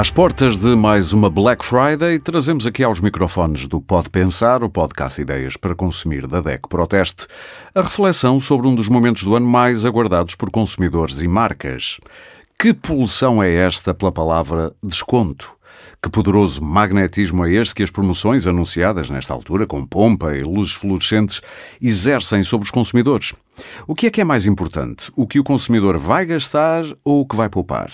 Às portas de mais uma Black Friday, trazemos aqui aos microfones do Pode Pensar, o podcast Ideias para Consumir da DEC Proteste, a reflexão sobre um dos momentos do ano mais aguardados por consumidores e marcas. Que pulsão é esta pela palavra desconto? Que poderoso magnetismo é este que as promoções anunciadas nesta altura, com pompa e luzes fluorescentes, exercem sobre os consumidores? O que é que é mais importante? O que o consumidor vai gastar ou o que vai poupar?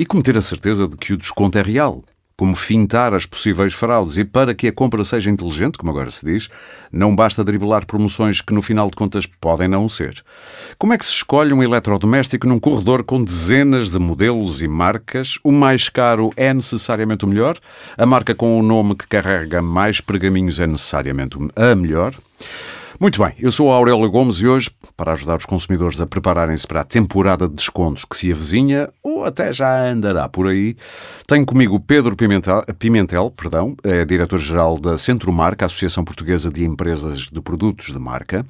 e como ter a certeza de que o desconto é real, como fintar as possíveis fraudes e para que a compra seja inteligente, como agora se diz, não basta driblar promoções que no final de contas podem não ser. Como é que se escolhe um eletrodoméstico num corredor com dezenas de modelos e marcas? O mais caro é necessariamente o melhor? A marca com o nome que carrega mais pergaminhos é necessariamente a melhor? Muito bem, eu sou a Aurélio Gomes e hoje, para ajudar os consumidores a prepararem-se para a temporada de descontos que se avizinha, ou até já andará por aí, tenho comigo Pedro Pimentel, Pimentel perdão, é diretor-geral da Centromarca, Associação Portuguesa de Empresas de Produtos de Marca,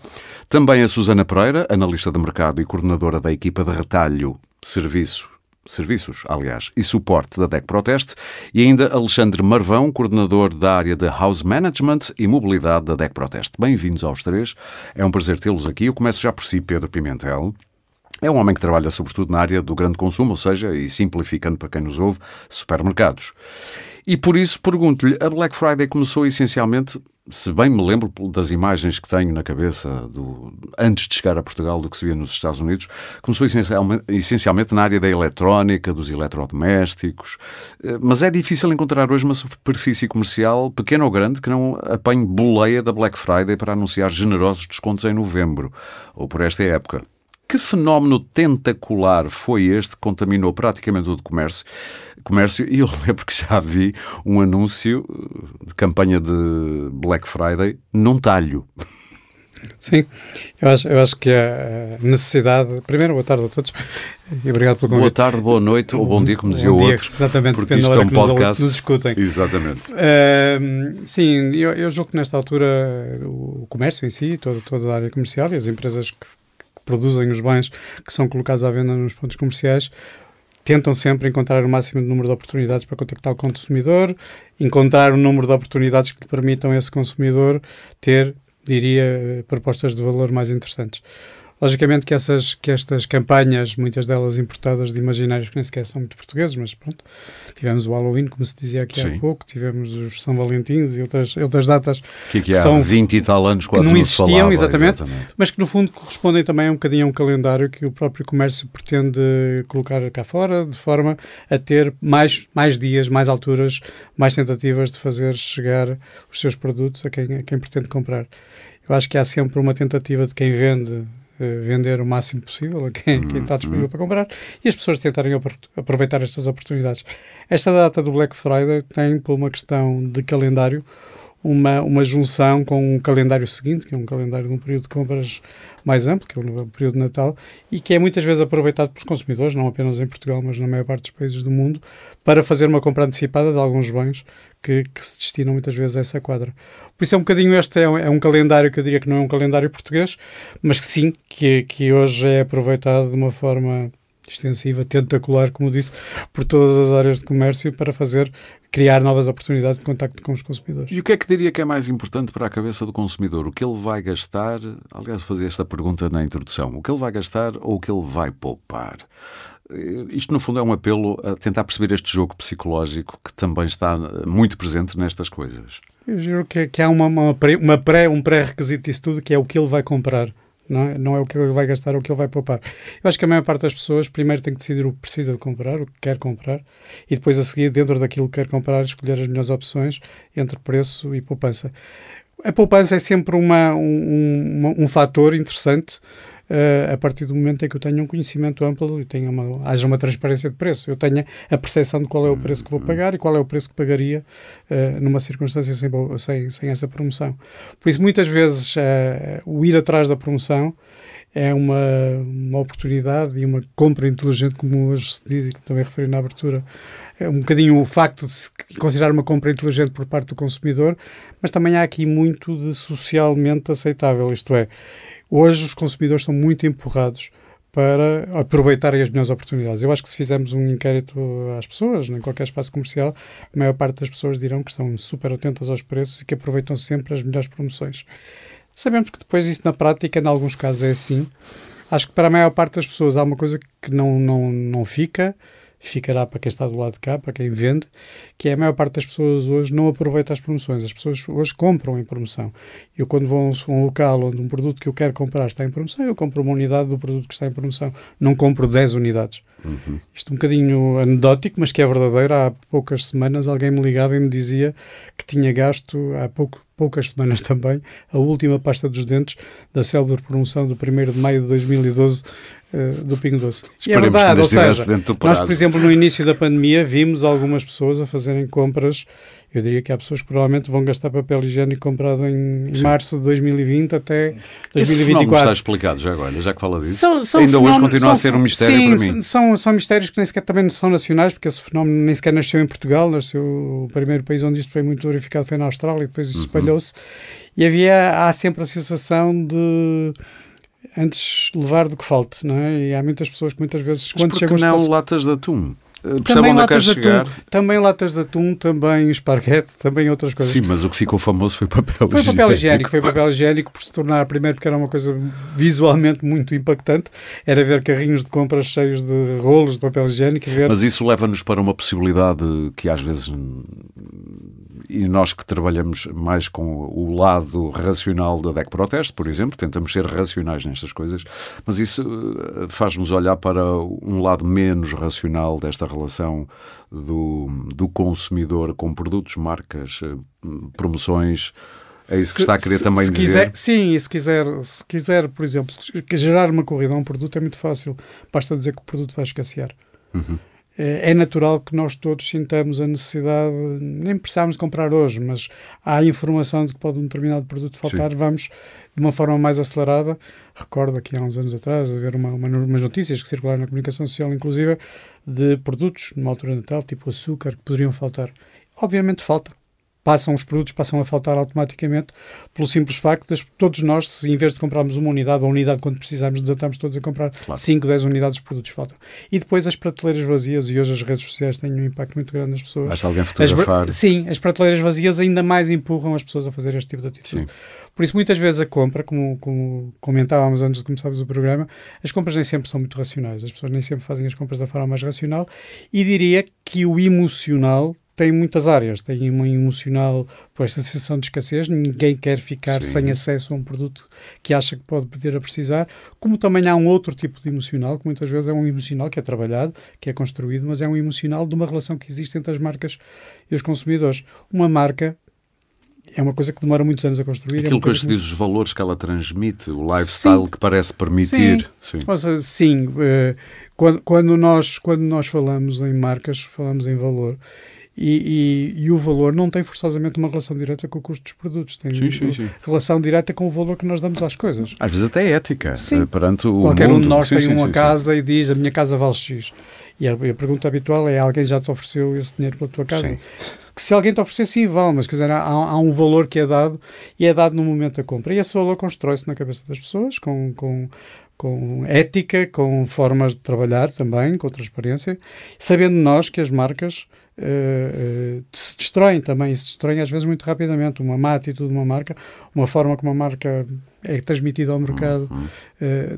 também a Susana Pereira, analista de mercado e coordenadora da equipa de retalho, serviço serviços, aliás, e suporte da DEC Proteste, e ainda Alexandre Marvão, coordenador da área de House Management e Mobilidade da DEC Proteste. Bem-vindos aos três, é um prazer tê-los aqui. Eu começo já por si, Pedro Pimentel. É um homem que trabalha sobretudo na área do grande consumo, ou seja, e simplificando para quem nos ouve, supermercados. E por isso pergunto-lhe: a Black Friday começou essencialmente, se bem me lembro das imagens que tenho na cabeça do, antes de chegar a Portugal do que se via nos Estados Unidos, começou essencialmente, essencialmente na área da eletrónica, dos eletrodomésticos. Eh, mas é difícil encontrar hoje uma superfície comercial, pequena ou grande, que não apanhe boleia da Black Friday para anunciar generosos descontos em novembro ou por esta época. Que fenómeno tentacular foi este que contaminou praticamente o comércio? comércio? E eu lembro que já vi um anúncio uh, de campanha de Black Friday num talho. Sim, eu acho, eu acho que a necessidade. Primeiro, boa tarde a todos e obrigado pelo convite. Boa tarde, boa noite ou bom dia, como dizia o outro. Exatamente, porque isto é um podcast. Nos, nos escutem. Exatamente. Uh, sim, eu, eu julgo que nesta altura o comércio em si, toda, toda a área comercial e as empresas que produzem os bens que são colocados à venda nos pontos comerciais, tentam sempre encontrar o máximo de número de oportunidades para contactar o consumidor, encontrar o número de oportunidades que permitam a esse consumidor ter, diria, eh, propostas de valor mais interessantes. Logicamente que, essas, que estas campanhas, muitas delas importadas de imaginários que nem sequer são muito portugueses, mas pronto, tivemos o Halloween, como se dizia aqui Sim. há pouco, tivemos os São Valentins e outras, outras datas que, aqui há são, 20 e tal anos quase não existiam, falava, exatamente, exatamente, mas que no fundo correspondem também a um bocadinho a um calendário que o próprio comércio pretende colocar cá fora, de forma a ter mais, mais dias, mais alturas, mais tentativas de fazer chegar os seus produtos a quem, a quem pretende comprar. Eu acho que há sempre uma tentativa de quem vende eh, vender o máximo possível a quem, quem, está uhum. disponível para comprar e as pessoas tentarem aproveitar estas oportunidades. Esta data do Black Friday tem, por uma questão de calendário, uma, uma junção com um calendário seguinte, que é um calendário de um período de compras mais amplo, que é o período de Natal, e que é muitas vezes aproveitado pelos consumidores, não apenas em Portugal, mas na maior parte dos países do mundo, para fazer uma compra antecipada de alguns bens que, que, se destinam muitas vezes a essa quadra. Por isso é um bocadinho este, é um, é um, calendário que eu diria que não é um calendário português, mas que sim, que, que hoje é aproveitado de uma forma extensiva, tentacular, como disse, por todas as áreas de comércio para fazer, criar novas oportunidades de contacto com os consumidores. E o que é que diria que é mais importante para a cabeça do consumidor? O que ele vai gastar, aliás, fazer esta pergunta na introdução, o que ele vai gastar ou o que ele vai poupar? Isto, no fundo, é um apelo a tentar perceber este jogo psicológico que também está eh, muito presente nestas coisas. Eu juro que, que há uma, uma, uma pré, um pré-requisito disso tudo, que é o que ele vai comprar. Não é, não é o que ele vai gastar, é o que ele vai poupar. Eu acho que a maior parte das pessoas primeiro tem que decidir o que precisa de comprar, o que quer comprar, e depois a seguir, dentro daquilo que quer comprar, escolher as melhores opções entre preço e poupança a poupança é sempre uma, um, um, um fator interessante uh, a partir do momento em que eu tenho um conhecimento amplo e tenho uma, haja uma transparência de preço. Eu tenho a percepção de qual é o preço que vou uhum. pagar e qual é o preço que pagaria uh, numa circunstância sem, sem, sem, essa promoção. Por isso, muitas vezes, uh, o ir atrás da promoção é uma, uma oportunidade e uma compra inteligente, como hoje se diz e que também referi na abertura, é um bocadinho o facto de se considerar uma compra inteligente por parte do consumidor, mas também há aqui muito de socialmente aceitável, isto é, hoje os consumidores são muito empurrados para aproveitarem as melhores oportunidades. Eu acho que se fizermos um inquérito às pessoas, em qualquer espaço comercial, a maior parte das pessoas dirão que estão super atentas aos preços e que aproveitam sempre as melhores promoções. Sabemos que depois isso na prática, em alguns casos, é assim. Acho que para a maior parte das pessoas há uma coisa que não, não, não fica, ficará para quem está do lado de cá, para quem vende, que é a maior parte das pessoas hoje não aproveita as promoções. As pessoas hoje compram em promoção. Eu, quando vou a um local onde um produto que eu quero comprar está em promoção, eu compro uma unidade do produto que está em promoção. Não compro 10 unidades. Uhum. Isto é um bocadinho anedótico, mas que é verdadeiro. Há poucas semanas alguém me ligava e me dizia que tinha gasto há pouco poucas semanas também, a última pasta dos dentes da célebre promoção do 1 de maio de 2012 uh, eh, do Pingo Doce. E é verdade, ou seja, nós, por exemplo, no início da pandemia, vimos algumas pessoas a fazerem compras eu diria que há pessoas que provavelmente vão gastar papel higiênico comprado em Sim. março de 2020 até 2024. Esse está explicado já agora, já que fala disso. São, são Ainda hoje continua são, a ser um mistério sim, para mim. São, são mistérios que nem sequer também são nacionais, porque esse fenómeno nem sequer nasceu em Portugal, nasceu o primeiro país onde isto foi muito verificado foi na Austrália, e depois isso uhum. espalhou-se. E havia, há sempre a sensação de antes levar do que falte, não é? E há muitas pessoas que muitas vezes Mas quando chegam... não espaço... latas de atum? Eh, também latas, de atum, também latas de atum, também esparguete, também outras coisas. Sim, mas o que ficou famoso foi papel foi higiênico. Foi papel higiênico, foi papel higiênico por se tornar, primeiro porque era uma coisa visualmente muito impactante, era ver carrinhos de compras cheios de rolos de papel higiênico. Ver... Mas isso leva-nos para uma possibilidade que às vezes, e nós que trabalhamos mais com o lado racional da DEC Proteste, por exemplo, tentamos ser racionais nestas coisas, mas isso eh, faz-nos olhar para um lado menos racional desta relação do, do consumidor com produtos, marcas, eh, promoções. É isso que está a querer se, também se dizer? sim, e se quiser, se quiser, por exemplo, gerar uma corrida a um produto é muito fácil. Basta dizer que o produto vai escassear. Uhum. Eh, é natural que nós todos sintamos a necessidade, nem precisamos comprar hoje, mas há informação de que pode um determinado produto faltar, Sim. vamos de uma forma mais acelerada. Recordo aqui há uns anos atrás haver uma, uma, umas notícias que circularam na comunicação social, inclusive, de produtos, numa altura natal, tipo açúcar, que poderiam faltar. Obviamente falta, passam os produtos, passam a faltar automaticamente, pelo simples facto de todos nós, se em vez de comprarmos uma unidade, ou unidade quando precisarmos, desatamos todos a comprar claro. 5, 10 unidades de produtos faltam. E depois as prateleiras vazias, e hoje as redes sociais têm um impacto muito grande nas pessoas. Basta alguém fotografar. As, sim, as prateleiras vazias ainda mais empurram as pessoas a fazer este tipo de atitude. Sim. Por isso, muitas vezes a compra, como, como, comentávamos antes de começarmos o programa, as compras nem sempre são muito racionais. As pessoas nem sempre fazem as compras da forma mais racional. E diria que o emocional tem muitas áreas. Tem uma emocional por esta sensação de escassez, ninguém quer ficar Sim. sem acesso a um produto que acha que pode poder a precisar. Como também há um outro tipo de emocional, que muitas vezes é um emocional que é trabalhado, que é construído, mas é um emocional de uma relação que existe entre as marcas e os consumidores. Uma marca é uma coisa que demora muitos anos a construir. É Aquilo é que hoje se diz, os valores que ela transmite, o lifestyle sim. que parece permitir. Sim, sim. sim. Eh, quando, quando, nós, quando nós falamos em marcas, falamos em valor e, e, e, o valor não tem forçosamente uma relação direta com o custo dos produtos. Tem sim, sim, sim. relação direta com o valor que nós damos às coisas. Às vezes até é ética. Eh, sim. Perante o Qualquer mundo. um de nós tem uma casa e diz a minha casa vale X. E a, a, pergunta habitual é alguém já te ofereceu esse dinheiro pela tua casa? Sim. Se alguém te oferecer, sim, vale, mas quer dizer, há, há um valor que é dado e é dado no momento da compra. E esse valor constrói-se na cabeça das pessoas com, com com ética, com formas de trabalhar também, com transparência, sabendo nós que as marcas uh, se destroem também, se destroem às vezes muito rapidamente. Uma má atitude de uma marca, uma forma como a marca é transmitida ao uhum. mercado uhum. uh,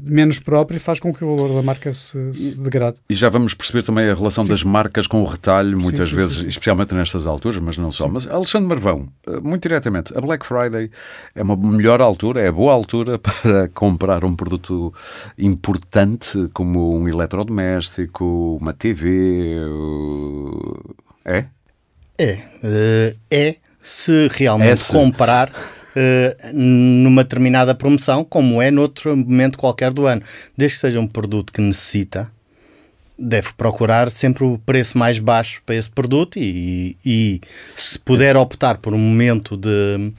menos próprio faz com que o valor da marca se, se, degrade. E já vamos perceber também a relação sim. das marcas com o retalho, muitas sim, sim, vezes, especialmente nestas alturas, mas não só. Mas Alexandre Marvão, muito diretamente, a Black Friday é uma melhor altura, é boa altura para comprar um produto importante como um eletrodoméstico, uma TV. É? É. Uh, é se realmente é Essa. comprar uh, eh, numa determinada promoção, como é noutro momento qualquer do ano. Desde que seja um produto que necessita, deve procurar sempre o preço mais baixo para esse produto e, e se puder optar por um momento de,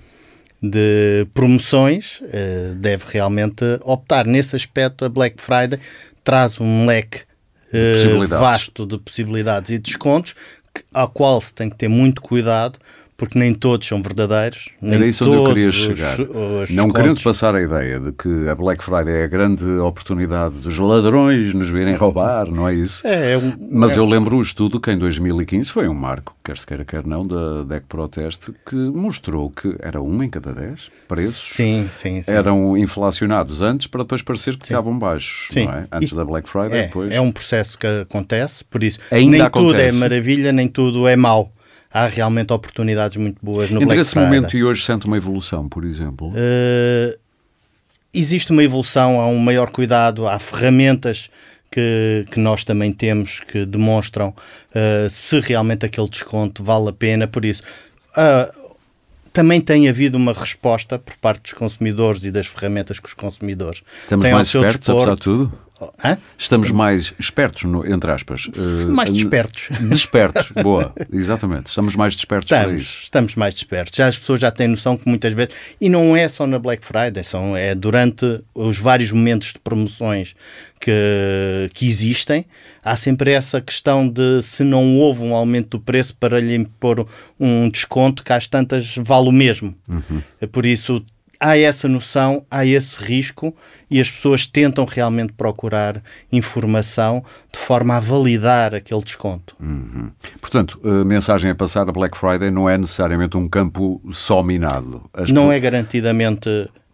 de promoções, eh, deve realmente optar. Nesse aspecto, a Black Friday traz um leque de vasto de possibilidades e descontos à qual se tem que ter muito cuidado, porque nem todos são verdadeiros. Nem Era isso todos onde eu queria chegar. Os, os não querendo passar a ideia de que a Black Friday é a grande oportunidade dos ladrões nos virem roubar, não é isso? É, é um, Mas é eu lembro o estudo que em 2015 foi um marco, quer se queira, quer não, da DEC Proteste, que mostrou que era um em cada dez preços sim, sim, sim. eram inflacionados antes para depois parecer que sim. estavam baixos, sim. não é? Antes e da Black Friday, é, depois. É um processo que acontece, por isso Ainda nem acontece. tudo é maravilha, nem tudo é mau há realmente oportunidades muito boas no Entre Black esse Friday. momento e hoje sente uma evolução, por exemplo? Uh, existe uma evolução, há um maior cuidado, há ferramentas que, que, nós também temos que demonstram uh, se realmente aquele desconto vale a pena. Por isso, uh, também tem havido uma resposta por parte dos consumidores e das ferramentas que os consumidores Estamos têm mais ao seu espertos, dispor. apesar de tudo? Hã? Estamos mais espertos, no, entre aspas. Eh, mais despertos. Despertos, boa, exatamente. Estamos mais despertos estamos, Estamos mais despertos. Já as pessoas já têm noção que muitas vezes, e não é só na Black Friday, são, é durante os vários momentos de promoções que, que existem, há sempre essa questão de se não houve um aumento do preço para lhe impor um desconto, que às tantas vale o mesmo. Uhum. É por isso há essa noção, há esse risco e as pessoas tentam realmente procurar informação de forma a validar aquele desconto. Uhum. Portanto, a mensagem a passar, a Black Friday não é necessariamente um campo só minado. As não é garantidamente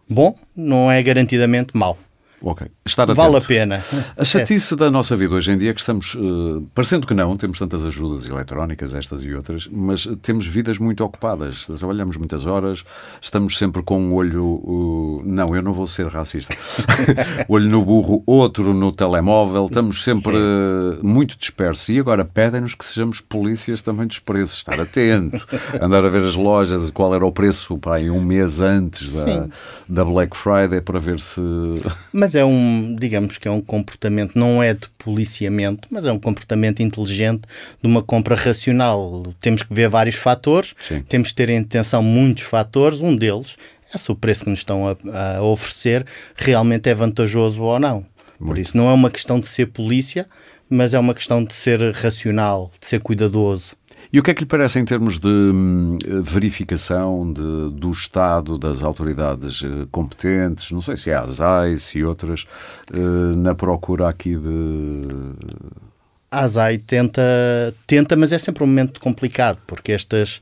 bom, não é garantidamente mau. Ok. Estar atento. Vale a pena. A chatice é. da nossa vida hoje em dia é que estamos, uh, parecendo que não, temos tantas ajudas eletrónicas, estas e outras, mas temos vidas muito ocupadas. Trabalhamos muitas horas, estamos sempre com um olho. Uh, não, eu não vou ser racista. olho no burro, outro no telemóvel, estamos sempre uh, muito dispersos. E agora pedem-nos que sejamos polícias também dos preços, estar atento, andar a ver as lojas, qual era o preço para aí um mês antes da, da Black Friday, para ver se. Mas é um, digamos que é um comportamento, não é de policiamento, mas é um comportamento inteligente de uma compra racional. Temos que ver vários fatores, Sim. temos que ter em atenção muitos fatores, um deles é se o preço que nos estão a, a oferecer realmente é vantajoso ou não. Muito. Por isso, não é uma questão de ser polícia, mas é uma questão de ser racional, de ser cuidadoso. E o que é que lhe parece em termos de hum, verificação de, do Estado, das autoridades eh, competentes, não sei se é a ASAI, se outras, eh, na procura aqui de. A ASAI tenta, tenta, mas é sempre um momento complicado, porque estas,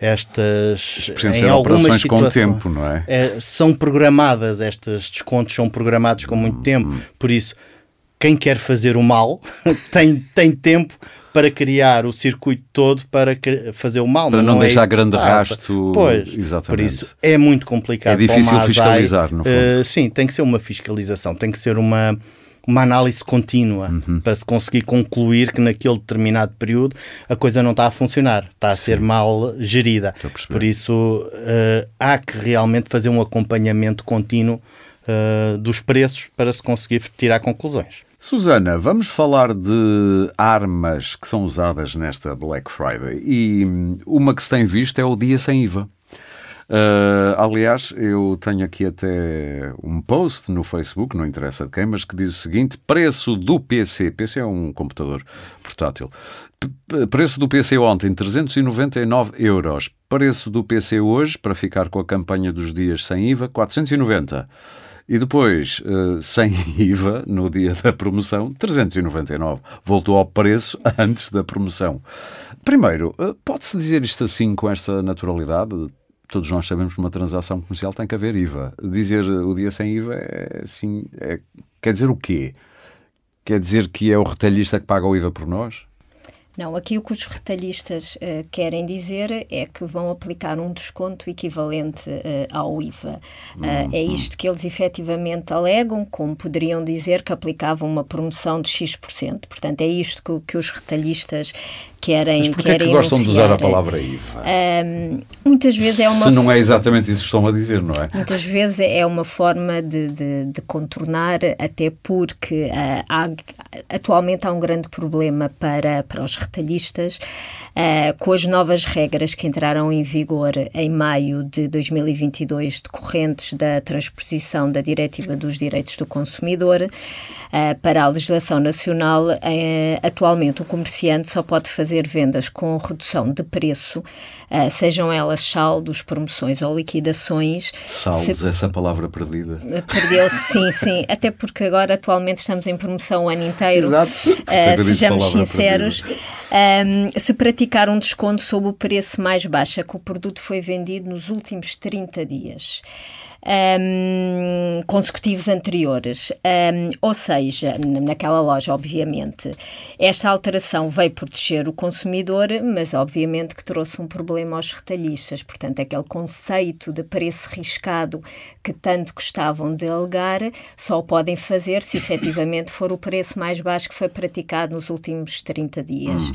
estas em algumas situações tempo, é? É, são programadas, estes descontos são programados com muito hum, tempo, hum. por isso quem quer fazer o mal tem, tem tempo para criar o circuito todo para fazer o mal. Para não, não é deixar é grande rasto. Pois, exatamente. por isso é muito complicado. É difícil fiscalizar, no fundo. Uh, sim, tem que ser uma fiscalização, tem que ser uma uma análise contínua uhum. para se conseguir concluir que naquele determinado período a coisa não está a funcionar, está a Sim. ser mal gerida. Por isso uh, há que realmente fazer um acompanhamento contínuo uh, dos preços para se conseguir tirar conclusões. Susana, vamos falar de armas que são usadas nesta Black Friday e hum, uma que se tem visto é o dia sem IVA. Uh, aliás, eu tenho aqui até um post no Facebook, não interessa de quem, mas que diz o seguinte: preço do PC. PC é um computador portátil. preço do PC ontem, 399 euros. Preço do PC hoje, para ficar com a campanha dos dias sem IVA, 490. E depois, eh, sem IVA, no dia da promoção, 399. Voltou ao preço antes da promoção. Primeiro, eh, pode-se dizer isto assim com esta naturalidade? Todos nós sabemos que uma transação comercial tem que haver IVA. Dizer eh, o dia sem IVA é, assim, é, quer dizer o quê? Quer dizer que é o retalhista que paga o IVA por nós? Não, aqui o que os retalhistas uh, querem dizer é que vão aplicar um desconto equivalente uh, ao IVA. Uh, É uhum. isto que eles efetivamente alegam, como poderiam dizer que aplicavam uma promoção de X%. Portanto, é isto que, que os retalhistas querem. Mas porquê é que gostam de usar a palavra IVA? Um, muitas vezes é uma. Se não é exatamente isso que estão a dizer, não é? Muitas vezes é uma forma de, de, de contornar, até porque uh, há, atualmente há um grande problema para, para os retalhistas uh, com as novas regras que entraram em vigor em maio de 2022, decorrentes da transposição da Diretiva dos Direitos do Consumidor. Eh, para a legislação nacional, eh, atualmente o comerciante só pode fazer vendas com redução de preço, eh, sejam elas saldos, promoções ou liquidações. Saldos, se... essa é palavra perdida. Perdeu-se, sim, sim. Até porque agora, atualmente, estamos em promoção o ano inteiro. Exato. Uh, sejamos sinceros. Um, ehm, se praticar um desconto sob o preço mais baixo que o produto foi vendido nos últimos 30 dias um, consecutivos anteriores. Um, ou seja, naquela loja, obviamente, esta alteração veio proteger o consumidor, mas obviamente que trouxe um problema aos retalhistas. Portanto, aquele conceito de preço riscado que tanto gostavam de alegar só podem fazer se efetivamente for o preço mais baixo que foi praticado nos últimos 30 dias.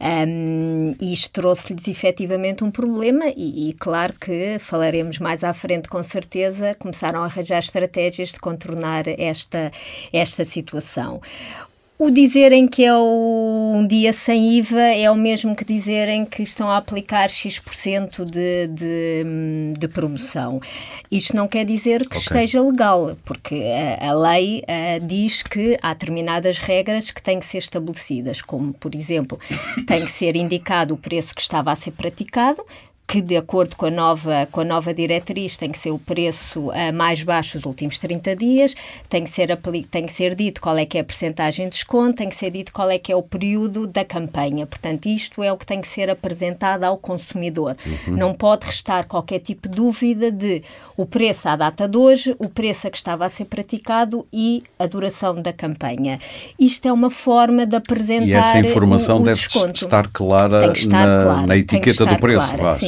Um, uhum. isto trouxe-lhes efetivamente um problema e, e claro que falaremos mais à frente com certeza empresa começaram a arranjar estratégias de contornar esta, esta situação. O dizerem que é um dia sem IVA é o mesmo que dizerem que estão a aplicar X% de, de, de promoção. Isto não quer dizer que okay. esteja legal, porque a, a lei a, diz que há determinadas regras que têm que ser estabelecidas, como, por exemplo, tem que ser indicado o preço que estava a ser praticado, que de acordo com a nova, com a nova diretriz tem que ser o preço uh, mais baixo dos últimos 30 dias, tem que, ser tem que ser dito qual é que é a percentagem de desconto, tem que ser dito qual é que é o período da campanha. Portanto, isto é o que tem que ser apresentado ao consumidor. Uhum. Não pode restar qualquer tipo de dúvida de o preço à data de hoje, o preço a que estava a ser praticado e a duração da campanha. Isto é uma forma de apresentar e essa informação o, o deve desconto. estar clara, estar na, na, etiqueta estar do preço, claro,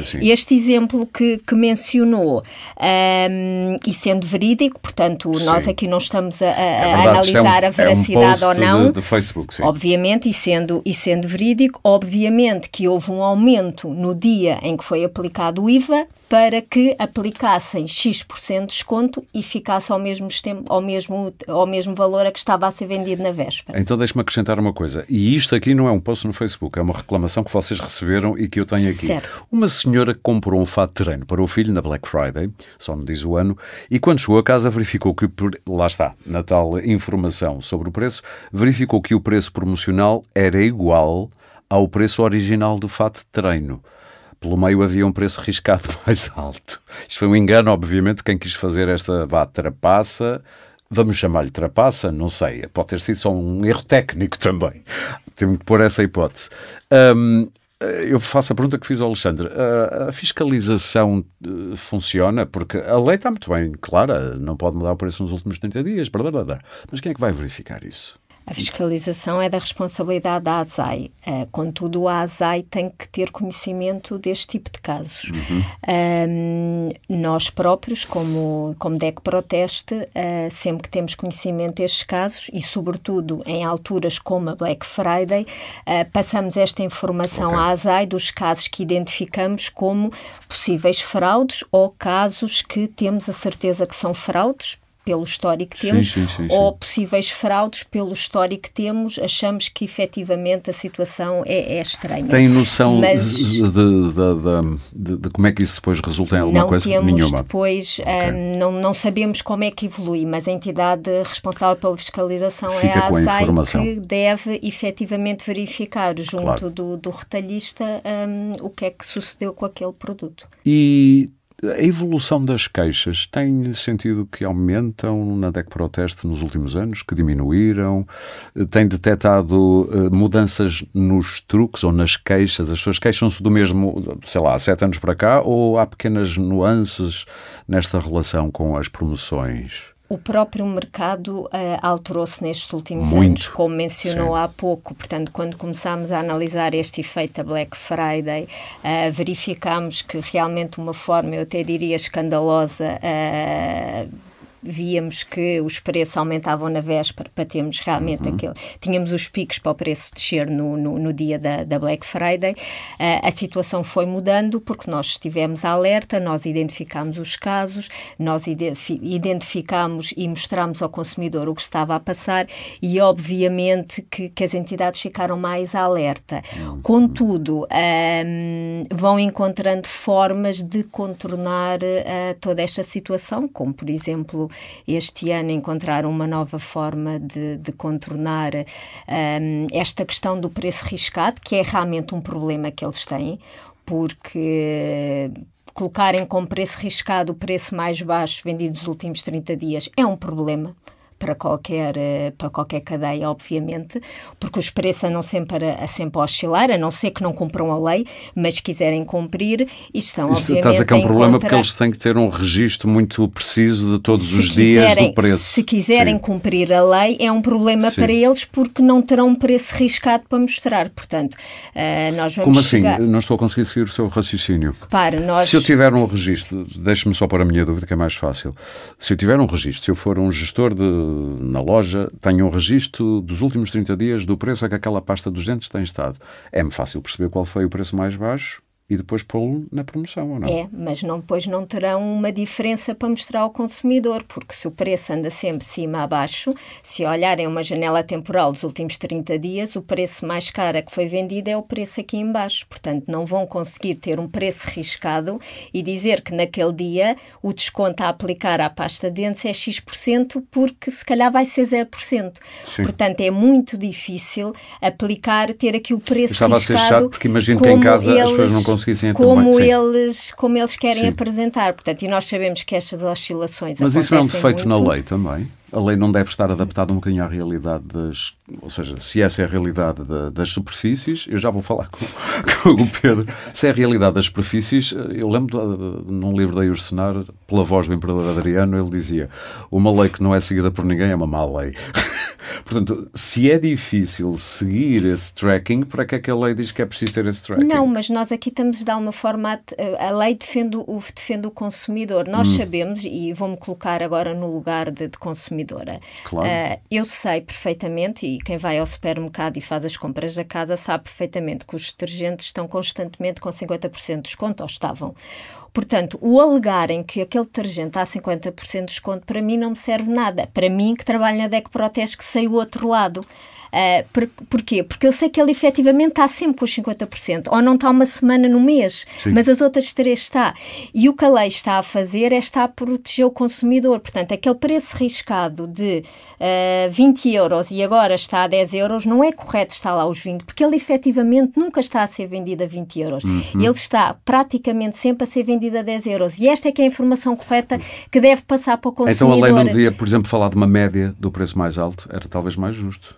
Assim. Este exemplo que, que mencionou, um, e sendo verídico, portanto, sim. nós aqui não estamos a, a é verdade, é analisar é um, a veracidade é um ou não. De, de Facebook, sim. Obviamente, e sendo, e sendo verídico, obviamente que houve um aumento no dia em que foi aplicado o IVA para que aplicassem X% de desconto e ficasse ao mesmo, ao, mesmo, ao mesmo valor a que estava a ser vendido na véspera. Então deixe-me acrescentar uma coisa. E isto aqui não é um post no Facebook, é uma reclamação que vocês receberam e que eu tenho aqui. Certo. Uma senhora comprou um fato de treino para o filho na Black Friday, só me diz o ano, e quando chegou a casa verificou que, lá está, na tal informação sobre o preço, verificou que o preço promocional era igual ao preço original do fato de treino pelo meio havia um preço riscado mais alto. Isto foi um engano, obviamente, quem quis fazer esta vá trapaça, vamos chamar-lhe trapaça, não sei, pode ter sido só um erro técnico também. Temos que pôr essa hipótese. Um, eu faço a pergunta que fiz ao Alexandre. A fiscalização eh, funciona? Porque a lei está muito bem clara, não pode mudar o preço nos últimos 30 dias, blá, blá, blá. mas quem é que vai verificar isso? A fiscalização é da responsabilidade da ASAI. Uh, ah, contudo, a ASAI tem que ter conhecimento deste tipo de casos. Uhum. nós próprios, como, como DEC Proteste, uh, sempre que temos conhecimento destes casos e, sobretudo, em alturas como a Black Friday, uh, passamos esta informação okay. à ASAI dos casos que identificamos como possíveis fraudes ou casos que temos a certeza que são fraudes, pelo histórico que temos, sim, sim, sim, ou possíveis fraudes pelo histórico que temos, achamos que efetivamente a situação é, é estranha. Tem noção Mas, de, de, de, de, como é que isso depois resulta em alguma não coisa? Temos Nenhuma. Depois, okay. um, ah, não, não sabemos como é que evolui, mas a entidade responsável pela fiscalização é Fica é a, com a ASAI que deve efetivamente verificar junto claro. do, do retalhista um, ah, o que é que sucedeu com aquele produto. E a evolução das queixas tem sentido que aumentam na DEC Proteste nos últimos anos, que diminuíram? Eh, tem detectado eh, mudanças nos truques ou nas queixas? As pessoas queixam-se do mesmo, sei lá, há sete anos para cá? Ou há pequenas nuances nesta relação com as promoções? o próprio mercado uh, alterou-se nestes últimos Muito. anos, como mencionou Sim. há pouco. Portanto, quando começámos a analisar este efeito da Black Friday, uh, verificámos que realmente uma forma, eu até diria escandalosa, uh, víamos que os preços aumentavam na véspera para termos realmente uhum. aquele. Tínhamos os picos para o preço descer no, no, no dia da, da, Black Friday. Uh, a situação foi mudando porque nós estivemos alerta, nós identificámos os casos, nós identificámos e mostramos ao consumidor o que estava a passar e, obviamente, que, que as entidades ficaram mais alerta. Uhum. Contudo, um, vão encontrando formas de contornar uh, toda esta situação, como, por exemplo, este ano encontrar uma nova forma de, de contornar um, ehm, esta questão do preço riscado, que é realmente um problema que eles têm, porque colocarem como preço riscado o preço mais baixo vendido nos últimos 30 dias é um problema para qualquer, eh, para qualquer cadeia, obviamente, porque os preços andam sempre a, a, sempre oscilar, a não ser que não cumpram a lei, mas quiserem cumprir, isto são, obviamente... Estás aqui um problema encontrar... porque eles têm que ter um registro muito preciso de todos se os quiserem, dias do preço. Se quiserem Sim. cumprir a lei, é um problema Sim. para eles porque não terão um preço riscado para mostrar, portanto, uh, nós vamos Como assim? chegar... assim? Não estou a conseguir seguir o seu raciocínio. Para, nós... Se eu tiver um registro, deixe-me só para a minha dúvida que é mais fácil, se eu tiver um registro, se eu for um gestor de na loja tenha um registro dos últimos 30 dias do preço a que aquela pasta dos dentes tem estado. É-me fácil perceber qual foi o preço mais baixo e depois pô-lo na promoção, ou não? É, mas não, depois não terão uma diferença para mostrar ao consumidor, porque se o preço anda sempre de cima a baixo, se olharem uma janela temporal dos últimos 30 dias, o preço mais caro que foi vendido é o preço aqui em baixo. Portanto, não vão conseguir ter um preço riscado e dizer que naquele dia o desconto a aplicar à pasta de dentes é X%, porque se calhar vai ser 0%. Sim. Portanto, é muito difícil aplicar, ter aqui o preço riscado. Estava a ser chato, porque imagino que em casa eles... as pessoas não conseguem conseguissem como também, eles sim. Como eles querem sim. apresentar. Portanto, e nós sabemos que estas oscilações Mas isso é um defeito muito. na lei também. A lei não deve estar adaptada um bocadinho à realidade das. Ou seja, se essa é a realidade das superfícies, eu já vou falar com, com, o Pedro. Se é a realidade das superfícies, eu lembro de, num livro da Ursenar, pela voz do imperador Adriano, ele dizia: Uma lei que não é seguida por ninguém é uma má lei. Portanto, se é difícil seguir esse tracking, para que é que a lei diz que é preciso ter esse tracking? Não, mas nós aqui estamos de alguma forma. A, lei defende o, defende o consumidor. Nós hum. sabemos, e vou-me colocar agora no lugar de, de consumidora. Claro. Uh, eu sei perfeitamente, e quem vai ao supermercado e faz as compras da casa sabe perfeitamente que os detergentes estão constantemente com 50% de desconto, ou estavam. Portanto, o alegarem que aquele detergente há 50% de desconto, para mim não me serve nada. Para mim, que trabalho na DEC Protege, que sei o outro lado. Eh, por, porquê? Porque eu sei que ele efetivamente está sempre com os 50%, ou não está uma semana no mês, Sim. mas as outras três está. E o que a lei está a fazer é estar a proteger o consumidor. Portanto, aquele preço riscado de uh, eh, 20 euros e agora está a 10 euros, não é correto estar lá os 20, porque ele efetivamente nunca está a ser vendido a 20 euros. Uhum. Ele está praticamente sempre a ser vendido a 10 euros. E esta é que é a informação correta que deve passar para o consumidor. Então a lei não devia, por exemplo, falar de uma média do preço mais alto? Era talvez mais justo.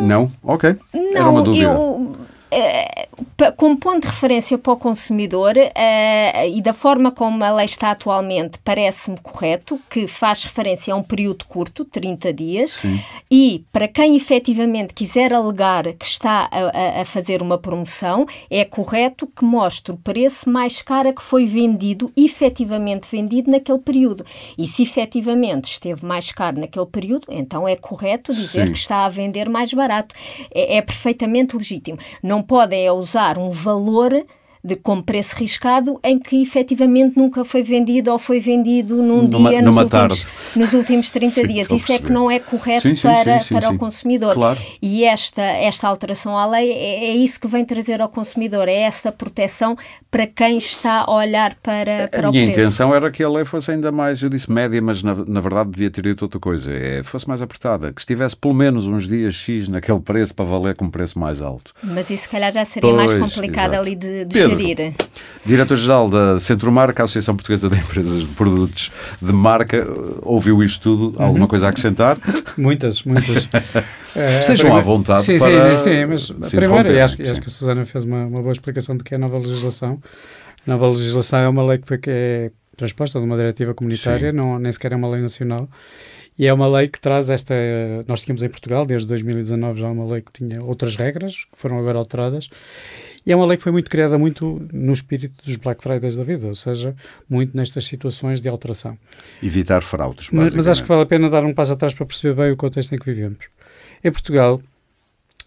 Não. Ok. Não, Era uma dúvida. Eu eh, como ponto de referência para o consumidor eh, e da forma como a lei está atualmente, parece-me correto que faz referência a um período curto, 30 dias, Sim. e para quem efetivamente quiser alegar que está a, a, fazer uma promoção, é correto que mostre o preço mais caro que foi vendido, efetivamente vendido naquele período. E se efetivamente esteve mais caro naquele período, então é correto dizer Sim. que está a vender mais barato. É, é perfeitamente legítimo. Não não podem é usar um valor de como preço riscado, em que efetivamente nunca foi vendido ou foi vendido num numa, dia nos, numa últimos, tarde. nos últimos 30 sim, dias. Isso é que não é correto sim, sim, para, para o consumidor. Claro. E esta, esta alteração à lei é, é, isso que vem trazer ao consumidor, é essa proteção para quem está a olhar para, para a o preço. A minha intenção era que a lei fosse ainda mais, eu disse média, mas na, na verdade devia ter dito outra coisa, é, fosse mais apertada, que estivesse pelo menos uns dias X naquele preço para valer com um preço mais alto. Mas isso se calhar já seria pois, mais complicado exato. ali de, de Pedro, Diretor-Geral da Centromarca, Associação Portuguesa de Empresas de Produtos de Marca, eh, ouviu isto tudo? Alguma uhum. coisa a acrescentar? Muitas, muitas. é, Estejam à vontade sim, para... Sim, sim, mas primeiro, e acho, acho, que a Susana fez uma, uma boa explicação do que é a nova legislação. A nova legislação é uma lei que, foi, que é transposta de uma diretiva comunitária, não, nem sequer é uma lei nacional. E é uma lei que traz esta. Nós tínhamos em Portugal, desde 2019, já uma lei que tinha outras regras, que foram agora alteradas, e é uma lei que foi muito criada muito no espírito dos Black Fridays da vida, ou seja, muito nestas situações de alteração. Evitar fraudes, mas, mas acho que vale a pena dar um passo atrás para perceber bem o contexto em que vivemos. Em Portugal,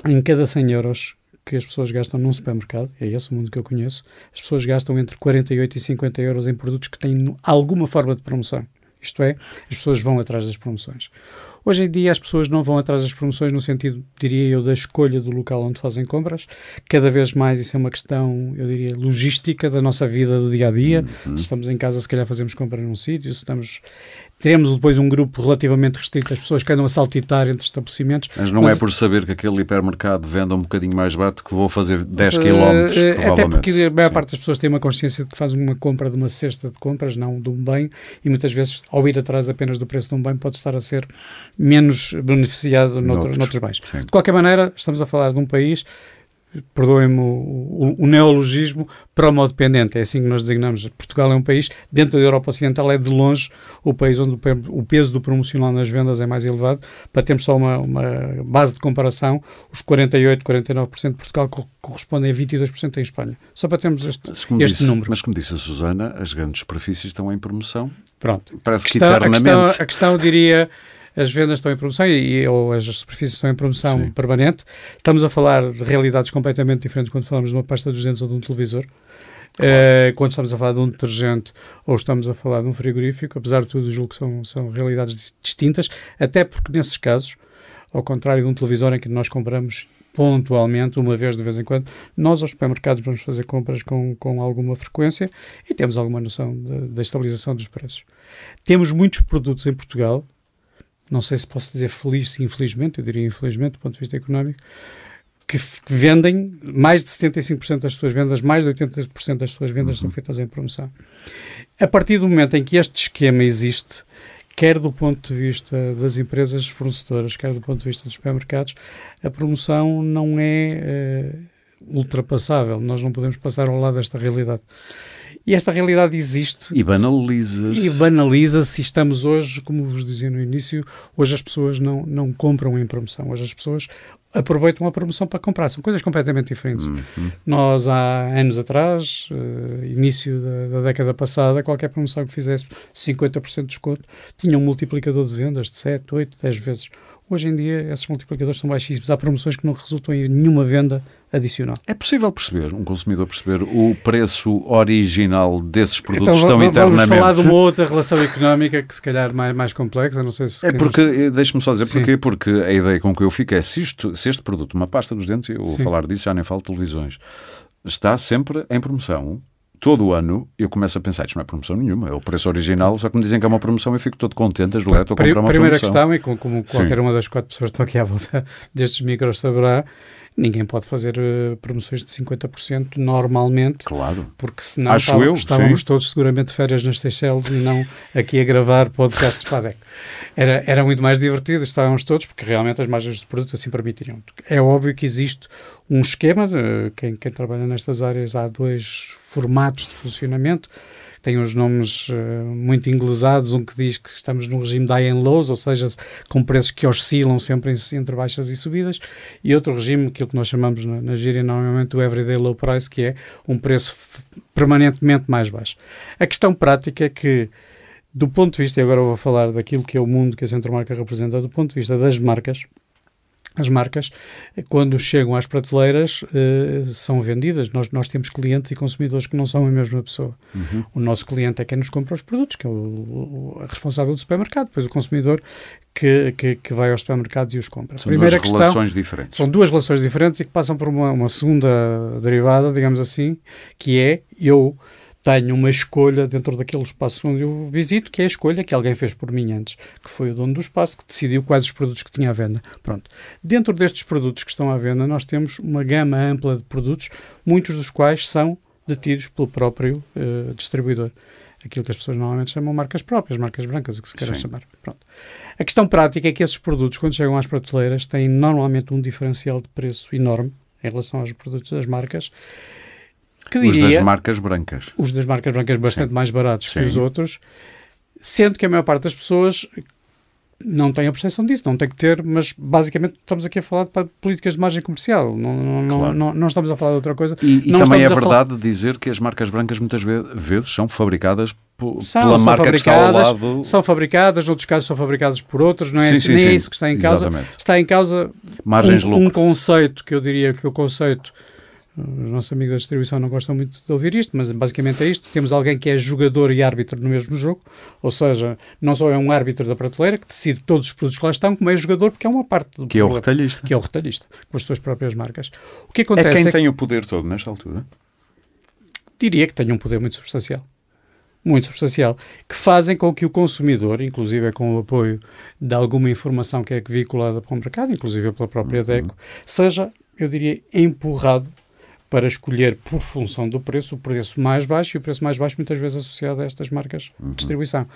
em cada 100 euros que as pessoas gastam num supermercado, é esse o mundo que eu conheço, as pessoas gastam entre 48 e 50 euros em produtos que têm alguma forma de promoção. Isto é, as pessoas vão atrás das promoções. Hoje em dia as pessoas não vão atrás das promoções no sentido, diria eu, da escolha do local onde fazem compras. Cada vez mais isso é uma questão, eu diria, logística da nossa vida do dia a dia. Uhum. Se estamos em casa, se calhar fazemos compra num sítio, se estamos teremos depois um grupo relativamente restrito, as pessoas que andam a saltitar entre estabelecimentos. Mas não mas... é por saber que aquele hipermercado vende um bocadinho mais barato que vou fazer 10 mas, eh, quilómetros, uh, Até porque a maior Sim. parte das pessoas tem uma consciência de que faz uma compra de uma cesta de compras, não de um bem, e muitas vezes, ao ir atrás apenas do preço de um bem, pode estar a ser menos beneficiado noutro, noutros, noutros bens. Sim. De qualquer maneira, estamos a falar de um país perdoem-me o, o, o, neologismo, promodependente. É assim que nós designamos. Portugal é um país, dentro da Europa Ocidental, é de longe o país onde o, peso do promocional nas vendas é mais elevado. Para termos só uma, uma base de comparação, os 48, 49% de Portugal correspondem a 22% em Espanha. Só para termos este, este disse, número. Mas como disse a Susana, as grandes superfícies estão em promoção. Pronto. Parece a questão, que eternamente. A questão, a questão eu diria as vendas estão em promoção e, e, ou as superfícies estão em promoção Sim. permanente. Estamos a falar de realidades completamente diferentes quando falamos de uma pasta de dentes ou de um televisor. Claro. Uh, quando estamos a falar de um detergente ou estamos a falar de um frigorífico, apesar de tudo, julgo que são, são realidades distintas, até porque nesses casos, ao contrário de um televisor em que nós compramos pontualmente, uma vez de vez em quando. Nós, aos supermercados, vamos fazer compras com, com alguma frequência e temos alguma noção da estabilização dos preços. Temos muitos produtos em Portugal não sei se posso dizer feliz, se infelizmente, eu diria infelizmente do ponto de vista económico, que vendem, mais de 75% das suas vendas, mais de 80% das suas vendas uhum. são feitas em promoção. A partir do momento em que este esquema existe, quer do ponto de vista das empresas fornecedoras, quer do ponto de vista dos supermercados, a promoção não é uh, ultrapassável. Nós não podemos passar ao lado desta realidade. E esta realidade existe. E banaliza-se. E banaliza-se. Estamos hoje, como vos dizia no início, hoje as pessoas não, não compram em promoção. Hoje as pessoas aproveitam a promoção para comprar. São coisas completamente diferentes. Uhum. Nós, há anos atrás, uh, início da, da, década passada, qualquer promoção que fizesse 50% de desconto tinha um multiplicador de vendas de 7, 8, 10 vezes. Hoje em dia, esses multiplicadores são baixíssimos. Há promoções que não resultam em nenhuma venda adicional. É possível perceber, um consumidor perceber o preço original desses produtos então, tão internamente. Vamos falar de uma outra relação económica que se calhar mais, mais complexa, não sei se... É porque, eh, deixe-me só dizer Sim. porquê, porque a ideia com que eu fico é se, isto, se este produto, uma pasta dos dentes, eu vou Sim. falar disso, já nem falo de televisões, está sempre em promoção, todo o ano eu começo a pensar, isto não é promoção nenhuma, é o preço original, só que me dizem que é uma promoção e fico todo contente, a Julieta, estou a comprar uma Primeira questão, e como, como qualquer Sim. uma das quatro pessoas que estão aqui à volta destes micros saberá, ninguém pode fazer uh, promoções de 50% normalmente. Claro. Porque senão Acho estava, eu, estávamos sim. todos seguramente de férias nas Seychelles e não aqui a gravar podcasts para a Era, era muito mais divertido, estávamos todos, porque realmente as margens de produto assim permitiriam. É óbvio que existe um esquema, de, eh, quem, quem trabalha nestas áreas há dois formatos de funcionamento tem uns nomes uh, muito inglesados, um que diz que estamos num regime de high and lows, ou seja, com preços que oscilam sempre entre baixas e subidas, e outro regime, aquilo que nós chamamos na, na gíria normalmente do everyday low price, que é um preço permanentemente mais baixo. A questão prática é que do ponto de vista, e agora vou falar daquilo que é o mundo que a centro marca representa, do ponto de vista das marcas, as marcas, eh, quando chegam às prateleiras, uh, são vendidas. Nós, nós temos clientes e consumidores que não são a mesma pessoa. Uhum. O nosso cliente é quem nos compra os produtos, que é o, o responsável do supermercado, depois o consumidor que, que, que, vai aos supermercados e os compra. São Primeira duas questão, relações diferentes. São duas relações diferentes e que passam por uma, uma segunda derivada, digamos assim, que é eu tenho uma escolha dentro daquele espaço onde eu visito, que é a escolha que alguém fez por mim antes, que foi o dono do espaço que decidiu quais os produtos que tinha à venda. Pronto. Dentro destes produtos que estão à venda, nós temos uma gama ampla de produtos, muitos dos quais são detidos pelo próprio uh, distribuidor. Aquilo que as pessoas normalmente chamam marcas próprias, marcas brancas, o que se queira Sim. chamar. Pronto. A questão prática é que esses produtos, quando chegam às prateleiras, têm normalmente um diferencial de preço enorme em relação aos produtos das marcas que diria... Os das marcas brancas. Os das marcas brancas bastante Sim. mais baratos Sim. que os outros, sendo que a maior parte das pessoas não tem a percepção disso, não tem que ter, mas basicamente estamos aqui a falar de políticas de margem comercial, não, não, claro. não, não estamos a falar de outra coisa. E, e também é verdade falar... dizer que as marcas brancas muitas vezes são fabricadas são, pela são marca que está ao lado. São fabricadas, noutros casos são fabricadas por outros, não é, sim, assim, sim, sim. É isso que está em causa. Exatamente. Está em causa Margens um, um conceito que eu diria que o conceito os nossos amigos da distribuição não gostam muito de ouvir isto, mas basicamente é isto. Temos alguém que é jogador e árbitro no mesmo jogo, ou seja, não só é um árbitro da prateleira que decide todos os produtos que lá estão, como é jogador, porque é uma parte do. Que é o retalhista. Que é o retalhista, com as suas próprias marcas. O que é acontece. É quem é que... tem o poder todo nesta altura? Diria que tem um poder muito substancial muito substancial, que fazem com que o consumidor, inclusive é com o apoio de alguma informação que é veiculada para o mercado, inclusive pela própria uhum. DECO, seja, eu diria, empurrado para escolher por função do preço o preço mais baixo e o preço mais baixo muitas vezes associado a estas marcas de uhum. distribuição.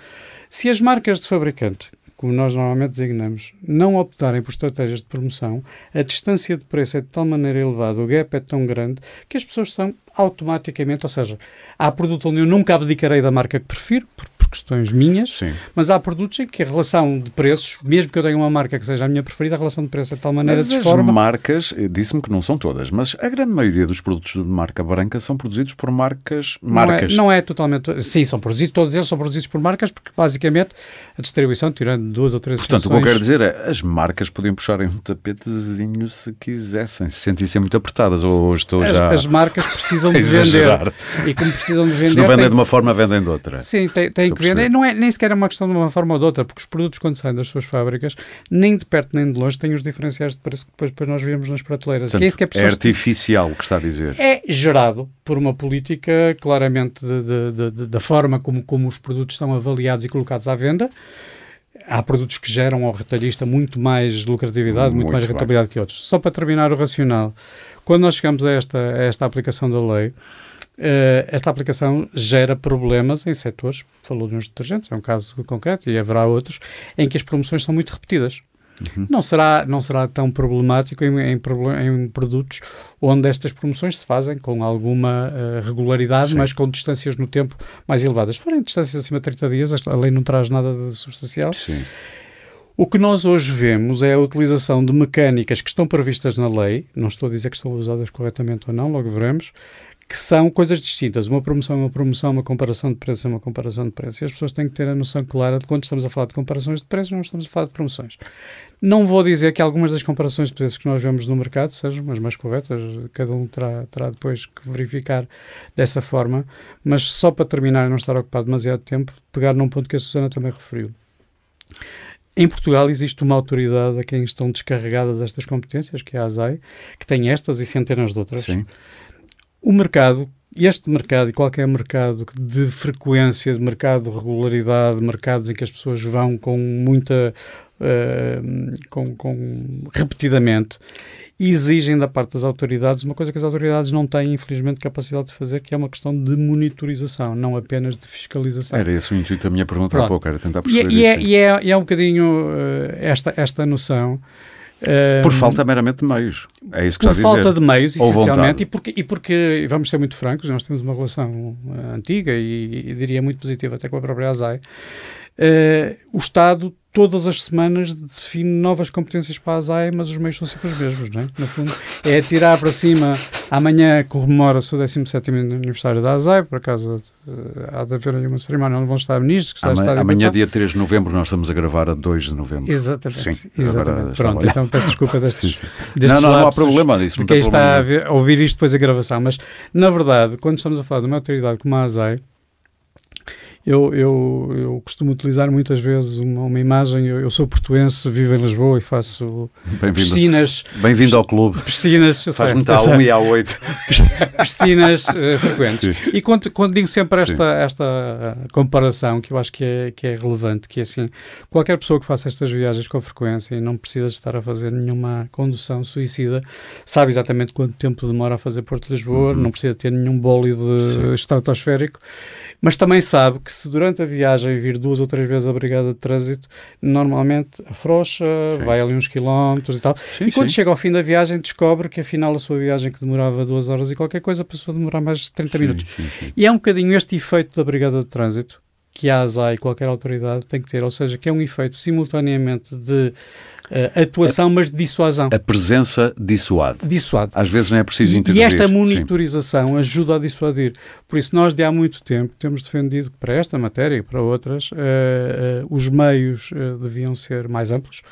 Se as marcas de fabricante, como nós normalmente designamos, não optarem por estratégias de promoção, a distância de preço é de tal maneira elevada, o gap é tão grande que as pessoas são automaticamente, ou seja, há produto onde eu nunca abdicarei da marca que prefiro, por, por questões minhas, Sim. mas há produtos em que a relação de preços, mesmo que eu tenha uma marca que seja a minha preferida, a relação de preço é de tal maneira mas desforma. As marcas, eh, disse-me que não são todas, mas a grande maioria dos produtos de marca branca são produzidos por marcas. marcas. Não é, não é totalmente. Sim, são produzidos, todos eles são produzidos por marcas, porque basicamente a distribuição, tirando duas ou três Portanto, o que eu quero dizer é as marcas podiam puxar em um tapetezinho se quisessem, se sentissem muito apertadas, ou estou as, já. As marcas precisam precisam de vender. E como precisam de vender. Se não vendem tem... de uma forma, vendem de outra. Sim, têm que vender. Não é nem sequer é uma questão de uma forma ou de outra, porque os produtos, quando saem das suas fábricas, nem de perto nem de longe, têm os diferenciais de preço que depois, depois nós vemos nas prateleiras. Portanto, é, isso que é, é artificial o que está a dizer. É gerado por uma política, claramente, da forma como, como os produtos são avaliados e colocados à venda há produtos que geram ao retalhista muito mais lucratividade, muito, muito mais rentabilidade que outros. Só para terminar o racional, quando nós chegamos a esta, a esta aplicação da lei, uh, esta aplicação gera problemas em setores, falou de uns detergentes, é um caso concreto, e haverá outros, em que as promoções são muito repetidas. Uhum. Não, será, não será tão problemático em, em, em, produtos onde estas promoções se fazem com alguma uh, regularidade, Sim. mas com distâncias no tempo mais elevadas. Se forem distâncias acima de 30 dias, a lei não traz nada de substancial. Sim. O que nós hoje vemos é a utilização de mecânicas que estão previstas na lei, não estou a dizer que estão usadas corretamente ou não, logo veremos, que são coisas distintas. Uma promoção é uma promoção, uma comparação de preços é uma comparação de preços. E as pessoas têm que ter a noção clara de quando estamos a falar de comparações de preços, não estamos a falar de promoções. Não vou dizer que algumas das comparações de preços que nós vemos no mercado sejam as mais corretas, cada um terá, terá depois que verificar dessa forma, mas só para terminar e não estar ocupado demasiado tempo, pegar num ponto que a Susana também referiu. Em Portugal existe uma autoridade a quem estão descarregadas estas competências, que é a ASAI, que tem estas e centenas de outras. Sim. O mercado, este mercado e qualquer mercado de frequência, de mercado de regularidade, mercados em que as pessoas vão com muita eh, com, com, repetidamente exigem da parte das autoridades uma coisa que as autoridades não têm, infelizmente, capacidade de fazer, que é uma questão de monitorização, não apenas de fiscalização. Era esse o intuito da minha pergunta Pronto. há pouco, era tentar é- perceber e, é- e é, e é, é um bocadinho eh, esta, esta noção. Por eh, falta meramente de meios. É isso que já está a dizer. falta de meios, Ou essencialmente, vontade. e porque, e porque, vamos ser muito francos, nós temos uma relação antiga e, e diria muito positiva até com a própria ASAI. Uh, o Estado todas as semanas define novas competências para a AE, mas os meios são sempre os mesmos, não é? No fundo, é tirar para cima. Amanhã comemora-se o 17 aniversário da ASAI, por acaso eh, há de haver uma cerimónia onde vão estar ministros. Que está amanhã, amanhã dia 3 de novembro, nós estamos a gravar a 2 de novembro. Exatamente. Sim, exatamente. Pronto, então peço desculpa destes, sim, sim. destes Não, não, não há problema disso. De quem está a, ver, a, ouvir isto depois da gravação, mas na verdade, quando estamos a falar de uma autoridade como a ASAI, eu, eu, eu costumo utilizar muitas vezes uma, uma imagem. Eu, eu, sou portuense, vivo em Lisboa e faço Bem piscinas. Bem-vindo ao clube. Piscinas. Faz muito à 1 e à 8. Piscinas uh, frequentes. Sim. E quando, quando, digo sempre esta, esta eh, comparação, que eu acho que é, que é relevante, que é assim, qualquer pessoa que faça estas viagens com frequência e não precisa estar a fazer nenhuma condução suicida, sabe exatamente quanto tempo demora a fazer Porto-Lisboa, uhum. não precisa ter nenhum bólido estratosférico mas também sabe que se durante a viagem vir duas ou três vezes a brigada de trânsito, normalmente afrouxa, sim. vai ali uns quilómetros e tal. Sim, e quando sim. chega ao fim da viagem, descobre que afinal a sua viagem, que demorava duas horas e qualquer coisa, passou a demorar mais de 30 minutos. E é um bocadinho este efeito da brigada de trânsito que a e qualquer autoridade, tem que ter, ou seja, que é um efeito simultaneamente de uh, atuação, a, mas de dissuasão. A presença dissuade. Dissuade. Às vezes não é preciso intervir. E esta monitorização Sim. ajuda a dissuadir. Por isso, nós de há muito tempo temos defendido que para esta matéria e para outras, uh, uh, os meios deviam ser mais amplos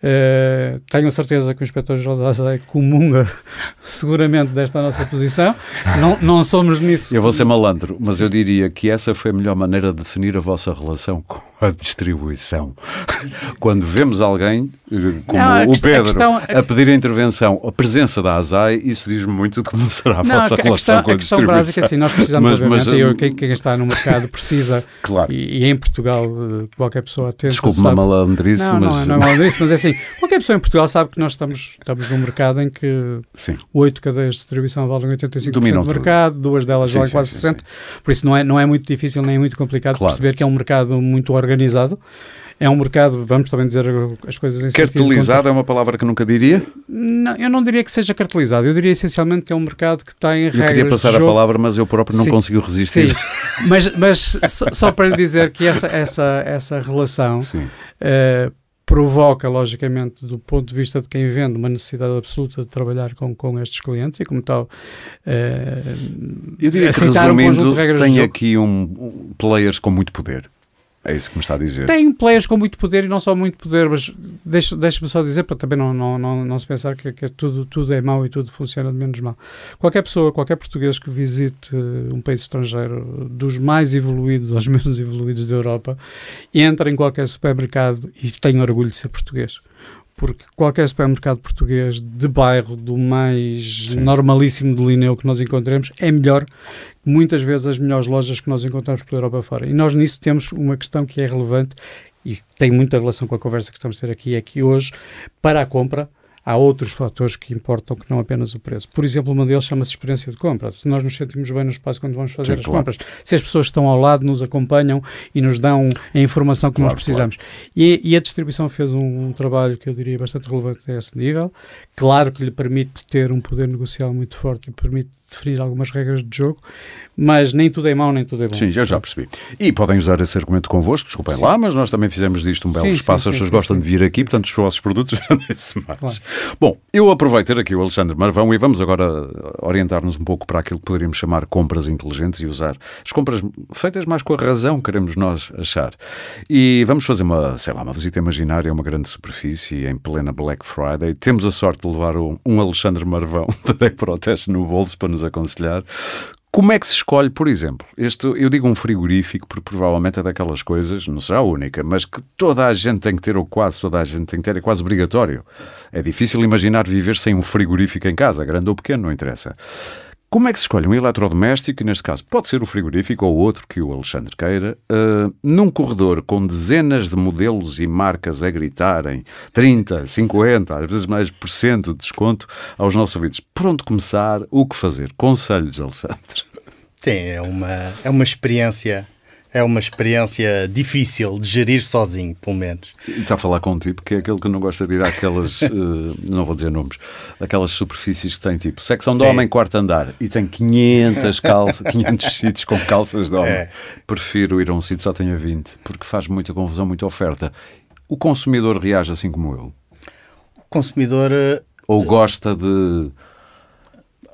eh, tenho certeza que o inspetor-geral da ASAI comunga seguramente desta nossa posição. Não, não somos nisso. Eu vou ser malandro, mas eu diria que essa foi a melhor maneira de definir a vossa relação com a distribuição. Quando vemos alguém, eh, como não, o Pedro, questão, é a, pedir a intervenção, a presença da ASAI, isso diz muito de como será a não, vossa a relação questão, com a, a distribuição. A questão básica é assim, nós precisamos, mas, mas, eu, eh, quem, quem, está no mercado precisa, claro. e, e, em Portugal qualquer pessoa tem... Desculpe-me a malandrice, não, mas... Não, é, não é malandrice, mas é assim, assim, qualquer pessoa em Portugal sabe que nós estamos, estamos num mercado em que oito cadeias de distribuição valem 85% Dominam do mercado, tudo. duas delas valem quase 60%. Por isso não é, não é muito difícil nem é muito complicado claro. perceber que é um mercado muito organizado. É um mercado, vamos também dizer as coisas em Cartelizado é uma palavra que nunca diria? Não, eu não diria que seja cartelizado. Eu diria essencialmente que é um mercado que tem eu regras. Eu queria passar a palavra, mas eu próprio não consigo resistir. Sim. mas, mas só, para lhe dizer que essa, essa, essa relação uh, provoca, logicamente, do ponto de vista de quem vende, uma necessidade absoluta de trabalhar com, com estes clientes e, como tal, uh, eu diria que, resumindo, um tem aqui um, um, players com muito poder. É isso que me está a dizer. Tem players com muito poder e não só muito poder, mas deixa-me só dizer para também não, não, não, não se pensar que, que, é tudo, tudo é mau e tudo funciona de menos mal. Qualquer pessoa, qualquer português que visite eh, um país estrangeiro, dos mais evoluídos aos menos evoluídos da Europa, entra em qualquer supermercado e tem orgulho de ser português porque qualquer supermercado português de bairro, do mais Sim. normalíssimo de Lineu que nós encontremos, é melhor que muitas vezes as melhores lojas que nós encontramos pela Europa fora. E nós nisso temos uma questão que é relevante e tem muita relação com a conversa que estamos a ter aqui, é que hoje, para a compra, há outros fatores que importam que não apenas o preço. Por exemplo, uma deles chama-se experiência de compra. Se nós nos sentimos bem no espaço quando vamos fazer Sim, as claro. compras, se as pessoas estão ao lado, nos acompanham e nos dão a informação que claro, nós precisamos. Claro. E, e, a distribuição fez um, um, trabalho que eu diria bastante relevante a esse nível. Claro que lhe permite ter um poder negocial muito forte e permite definir algumas regras de jogo, mas nem tudo é mau, nem tudo é bom. Sim, eu já percebi. E podem usar esse argumento convosco, desculpem sim. lá, mas nós também fizemos disto um belo sim, espaço, sim, as pessoas gostam de vir aqui, portanto os vossos produtos vendem-se mais. Claro. Bom, eu aproveito aqui o Alexandre Marvão e vamos agora eh, orientar-nos um pouco para aquilo que poderíamos chamar compras inteligentes e usar as compras feitas mais com a razão, queremos nós achar. E vamos fazer uma, sei lá, uma visita imaginária a uma grande superfície em plena Black Friday. Temos a sorte de levar um, um Alexandre Marvão da Deck Protest no bolso para nos aconselhar como é que se escolhe, por exemplo, este, eu digo um frigorífico porque provavelmente é daquelas coisas, não será a única, mas que toda a gente tem que ter, ou quase toda a gente tem que ter, é quase obrigatório. É difícil imaginar viver sem um frigorífico em casa, grande ou pequeno, não interessa. Como é que se escolhe um eletrodoméstico, e neste caso pode ser o frigorífico ou outro que o Alexandre queira, uh, num corredor com dezenas de modelos e marcas a gritarem 30, 50, às vezes mais por cento de desconto aos nossos ouvidos? Pronto começar? O que fazer? Conselhos, Alexandre? Sim, é uma, é uma experiência é uma experiência difícil de gerir sozinho, pelo menos. E está a falar com um tipo que é aquele que não gosta de ir àquelas, uh, não vou dizer nomes, aquelas superfícies que têm tipo secção Sim. de homem, quarto andar, e tem 500 calças, 500 sítios com calças de homem. É. Prefiro ir a um sítio só tenha 20, porque faz muita confusão, muita oferta. O consumidor reage assim como eu? O consumidor... Eh, Ou gosta de...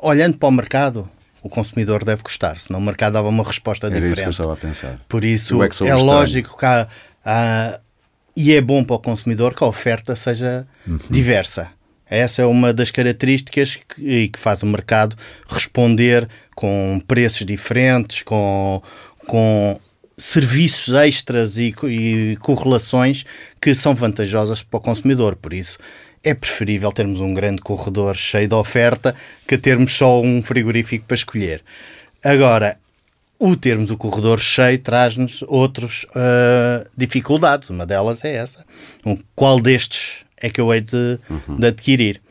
Olhando para o mercado, o consumidor deve gostar, senão o mercado dava uma resposta Era diferente. Isso que eu estava a pensar. Por isso é, é lógico que há, há, e é bom para o consumidor que a oferta seja uhum. diversa. Essa é uma das características que, que faz o mercado responder com preços diferentes, com, com serviços extras e, e correlações que são vantajosas para o consumidor. Por isso, é preferível termos um grande corredor cheio de oferta que termos só um frigorífico para escolher. Agora, o termos o corredor cheio traz-nos outras uh, ah, dificuldades. Uma delas é essa. Um, qual destes é que eu hei de, uhum. de, adquirir?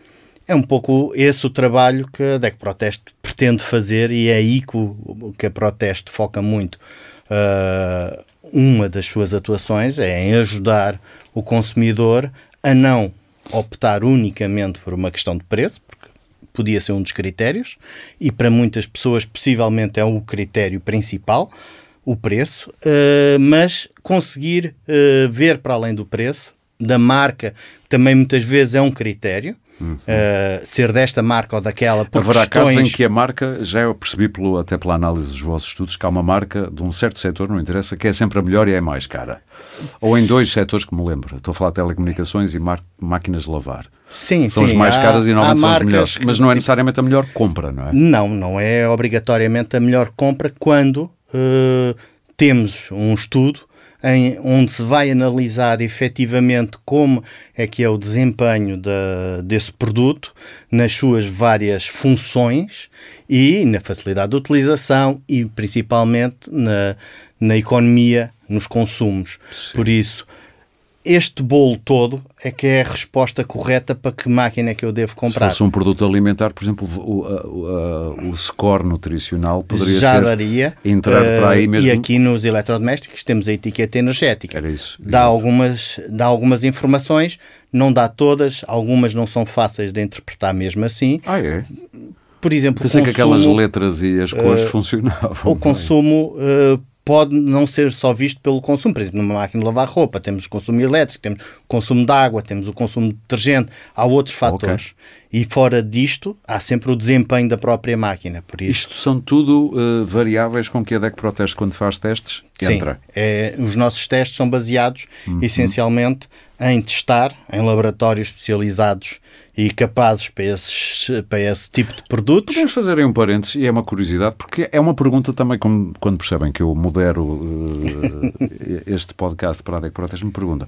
É um pouco esse o trabalho que a DEC Proteste pretende fazer e é aí que, o, que a Proteste foca muito. Uh, uma das suas atuações é em ajudar o consumidor a não optar unicamente por uma questão de preço, porque podia ser um dos critérios, e para muitas pessoas possivelmente é o critério principal, o preço, uh, mas conseguir uh, ver para além do preço, da marca, também muitas vezes é um critério, uhum. uh, ser desta marca ou daquela. Por Haverá questões... casos em que a marca, já eu percebi pelo, até pela análise dos vossos estudos, que há uma marca de um certo setor, não interessa, que é sempre a melhor e é mais cara. Ou em dois setores que me lembro. Estou a falar de telecomunicações e máquinas de lavar. Sim, são sim. São as mais há, caras e normalmente são as melhores. Mas não é necessariamente a melhor compra, não é? Não, não é obrigatoriamente a melhor compra quando uh, temos um estudo em, onde se vai analisar efetivamente como é que é o desempenho de, desse produto nas suas várias funções e na facilidade de utilização e principalmente na, na economia, nos consumos. Sim. Por isso, este bolo todo é que é a resposta correta para que máquina é que eu devo comprar. Se fosse um produto alimentar, por exemplo, o, o, o score nutricional poderia Já ser... daria. Entrar uh, para aí eh, mesmo. E aqui nos eletrodomésticos temos a etiqueta energética. Era isso. Dá algumas, dá algumas informações, não dá todas, algumas não são fáceis de interpretar mesmo assim. Ah, é? Por exemplo, Pensei consumo, que aquelas letras e as cores uh, funcionavam. O consumo, uh, pode não ser só visto pelo consumo. Por exemplo, numa máquina de lavar roupa, temos o consumo elétrico, temos o consumo de água, temos o consumo de detergente, há outros fatores. Okay. E fora disto, há sempre o desempenho da própria máquina. Por isso. Isto são tudo uh, variáveis com que a DEC protege quando faz testes? Sim, entra. É, os nossos testes são baseados uhum. essencialmente em testar em laboratórios especializados e capazes para, esses, para esse tipo de produtos. Podemos fazer aí um parênteses, e é uma curiosidade, porque é uma pergunta também, como, quando percebem que eu modero uh, este podcast para a Deco Protesto, me pergunta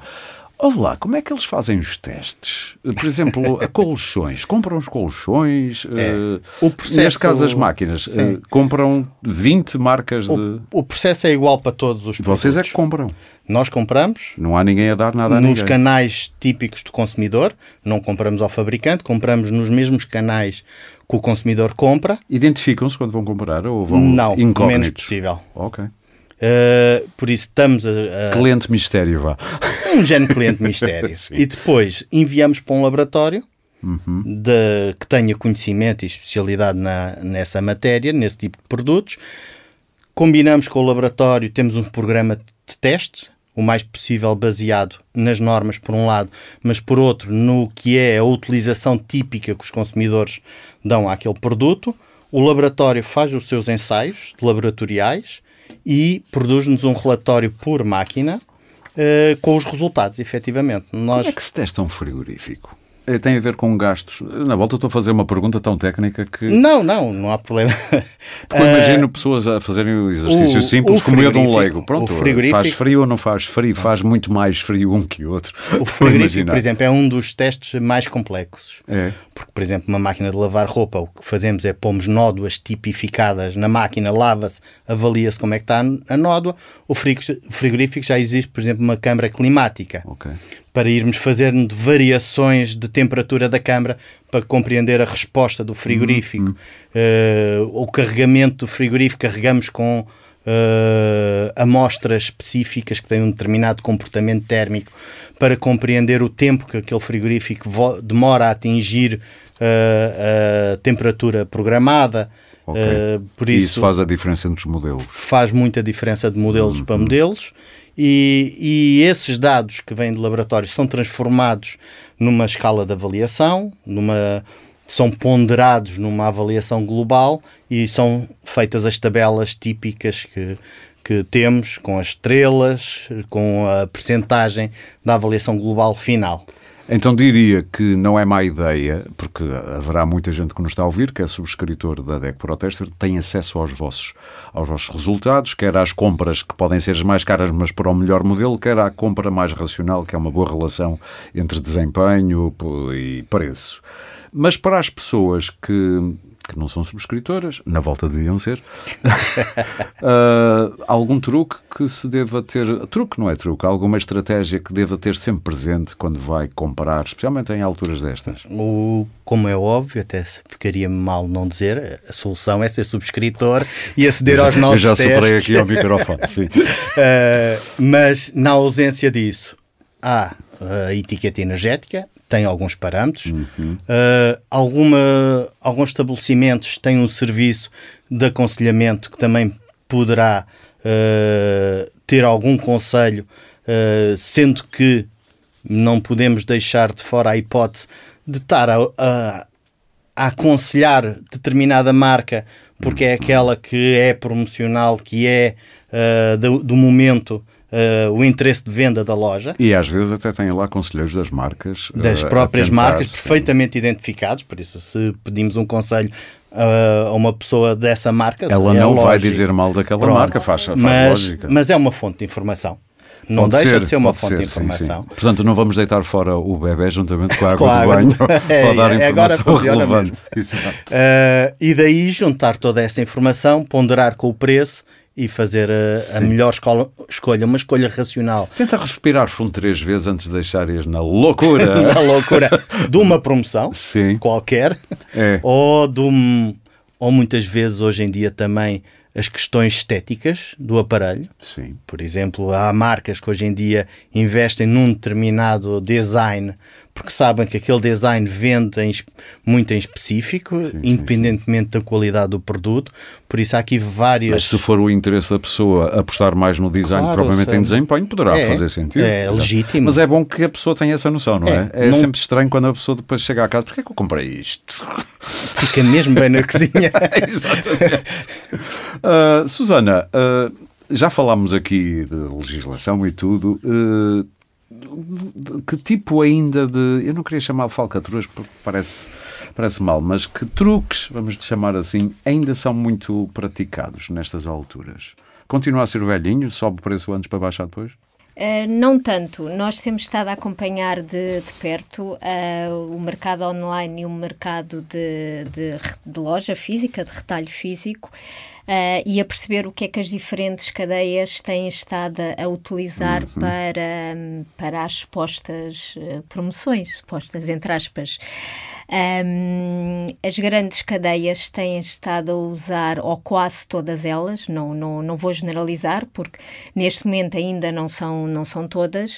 Ouve lá, como é que eles fazem os testes? Por exemplo, a colchões. Compram os colchões? É. Uh, o processo, neste caso, as máquinas. Uh, compram 20 marcas o, de... O processo é igual para todos os produtos. Vocês é que compram. Nós compramos. Não há ninguém a dar nada a ninguém. Nos canais típicos do consumidor. Não compramos ao fabricante. Compramos nos mesmos canais que o consumidor compra. Identificam-se quando vão comprar ou vão Não, o menos possível. Ok. Uh, por isso estamos a, a, Cliente mistério, vá. Um género cliente mistério. e depois enviamos para um laboratório uhum. de, que tenha conhecimento e especialidade na, nessa matéria, nesse tipo de produtos. Combinamos com o laboratório, temos um programa de teste, o mais possível baseado nas normas, por um lado, mas por outro, no que é a utilização típica que os consumidores dão àquele produto. O laboratório faz os seus ensaios laboratoriais e produz-nos um relatório por máquina uh, com os resultados, efetivamente. Nós... Como é que se testa um frigorífico? Eh, tem a ver com gastos. Na volta estou a fazer uma pergunta tão técnica que. Não, não, não há problema. Porque eu eh, imagino pessoas a fazerem exercícios o, simples o como eu de um leigo. Pronto, faz frio ou não faz frio? Faz muito mais frio um que outro. O frigorífico, por exemplo, é um dos testes mais complexos. É. Porque, por exemplo, uma máquina de lavar roupa, o que fazemos é pomos nódoas tipificadas na máquina, lava-se, avalia-se como é que está a nódoa. O frigorífico já existe, por exemplo, uma câmara climática. Ok para irmos fazendo variações de temperatura da câmara para compreender a resposta do frigorífico. Uhum. Uh, o carregamento do frigorífico carregamos com uh, amostras específicas que têm um determinado comportamento térmico para compreender o tempo que aquele frigorífico demora a atingir uh, a temperatura programada. Okay. por isso, e isso faz a diferença entre os modelos? Faz muita diferença de modelos uhum. para modelos e, e esses dados que vêm de laboratórios são transformados numa escala de avaliação, numa, são ponderados numa avaliação global e são feitas as tabelas típicas que, que temos com as estrelas, com a percentagem da avaliação global final. Então diria que não é má ideia, porque haverá muita gente que nos está a ouvir, que é subscritor da DEC Protester, tem acesso aos vossos, aos vossos resultados, quer às compras que podem ser as mais caras, mas para o melhor modelo, quer à compra mais racional, que é uma boa relação entre desempenho e preço. Mas para as pessoas que que não são subscritoras, na volta deviam ser, uh, algum truque que se deva ter, truque não é truque, alguma estratégia que deva ter sempre presente quando vai comprar, especialmente em alturas destas? O, como é óbvio, até ficaria mal não dizer, a solução é ser subscritor e aceder aos nossos já testes. já soprei aqui ao microfone, sim. Uh, mas na ausência disso, há a etiqueta energética, tem alguns parâmetros. Uhum. Uh, alguma, alguns estabelecimentos têm um serviço de aconselhamento que também poderá uh, ter algum conselho, uh, sendo que não podemos deixar de fora a hipótese de estar a, a, a aconselhar determinada marca porque é uhum. aquela que é promocional, que é do, do momento uh, o interesse de venda da loja. E às vezes até têm lá conselheiros das marcas. Das uh, próprias tentar, marcas, sim. perfeitamente identificados, por isso se pedimos um conselho eh, a uma pessoa dessa marca... Ela é não lógico. vai dizer mal daquela Pronto. marca, faz, faz mas, lógica. Mas é uma fonte de informação. Não pode deixa ser, de ser uma fonte ser, de informação. Sim, sim. Portanto, não vamos deitar fora o bebê juntamente com a água do banho para dar é, informação relevante. Uh, e daí juntar toda essa informação, ponderar com o preço e fazer a, a melhor escola, escolha, uma escolha racional. Tenta respirar fundo três vezes antes de deixar ir na loucura. na loucura de uma promoção Sim. qualquer é. ou de um, ou muitas vezes hoje em dia também as questões estéticas do aparelho. Sim. Por exemplo, há marcas que hoje em dia investem num determinado design porque sabem que aquele design vende em, muito em específico, sim, independentemente sim. da qualidade do produto. Por isso há aqui várias. Mas se for o interesse da pessoa apostar mais no design, claro, propriamente em desempenho, poderá é, fazer sentido. É legítimo. Mas é bom que a pessoa tenha essa noção, não é? É, é não... sempre estranho quando a pessoa depois chega à casa: porque é que eu comprei isto? Fica mesmo bem na cozinha. Exatamente. Uh, Susana. Uh, já falámos aqui de legislação e tudo. Uh, que tipo ainda de. Eu não queria chamar falcatruas porque parece, parece mal, mas que truques, vamos chamar assim, ainda são muito praticados nestas alturas? Continua a ser velhinho? Sobe o preço antes para baixar depois? Uh, não tanto. Nós temos estado a acompanhar de, de perto uh, o mercado online e o mercado de, de, de loja física, de retalho físico uh, e a perceber o que é que as diferentes cadeias têm estado a utilizar uhum. para, um, para as supostas uh, promoções, supostas entre aspas. Um, as grandes cadeias têm estado a usar, ou quase todas elas, não, não, não vou generalizar, porque neste momento ainda não são, não são todas,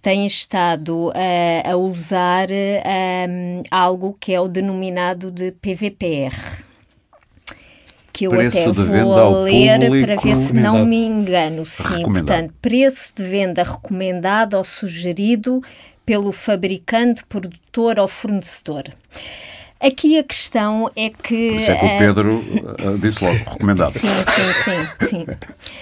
têm estado uh, a usar um, algo que é o denominado de PVPR que eu preço até vou ler para ver se não me engano. Sim, portanto, preço de venda recomendado ou sugerido pelo fabricante, produtor ou fornecedor. Aqui a questão é que. Por isso é que o eh, Pedro uh, disse logo, recomendado. Sim, sim, sim. sim.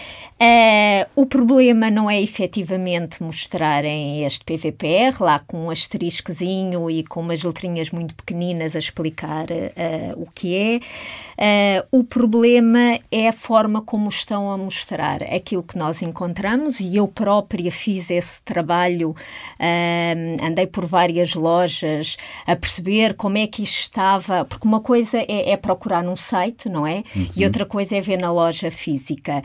Uh, o problema não é efetivamente mostrarem este PVPR lá com um asteriscozinho e com umas letrinhas muito pequeninas a explicar uh, o que é. Uh, o problema é a forma como estão a mostrar aquilo que nós encontramos e eu própria fiz esse trabalho, andei por várias lojas a perceber como é que isto estava, porque uma coisa é, é procurar num site, não é? Uhum. E outra coisa é ver na loja física.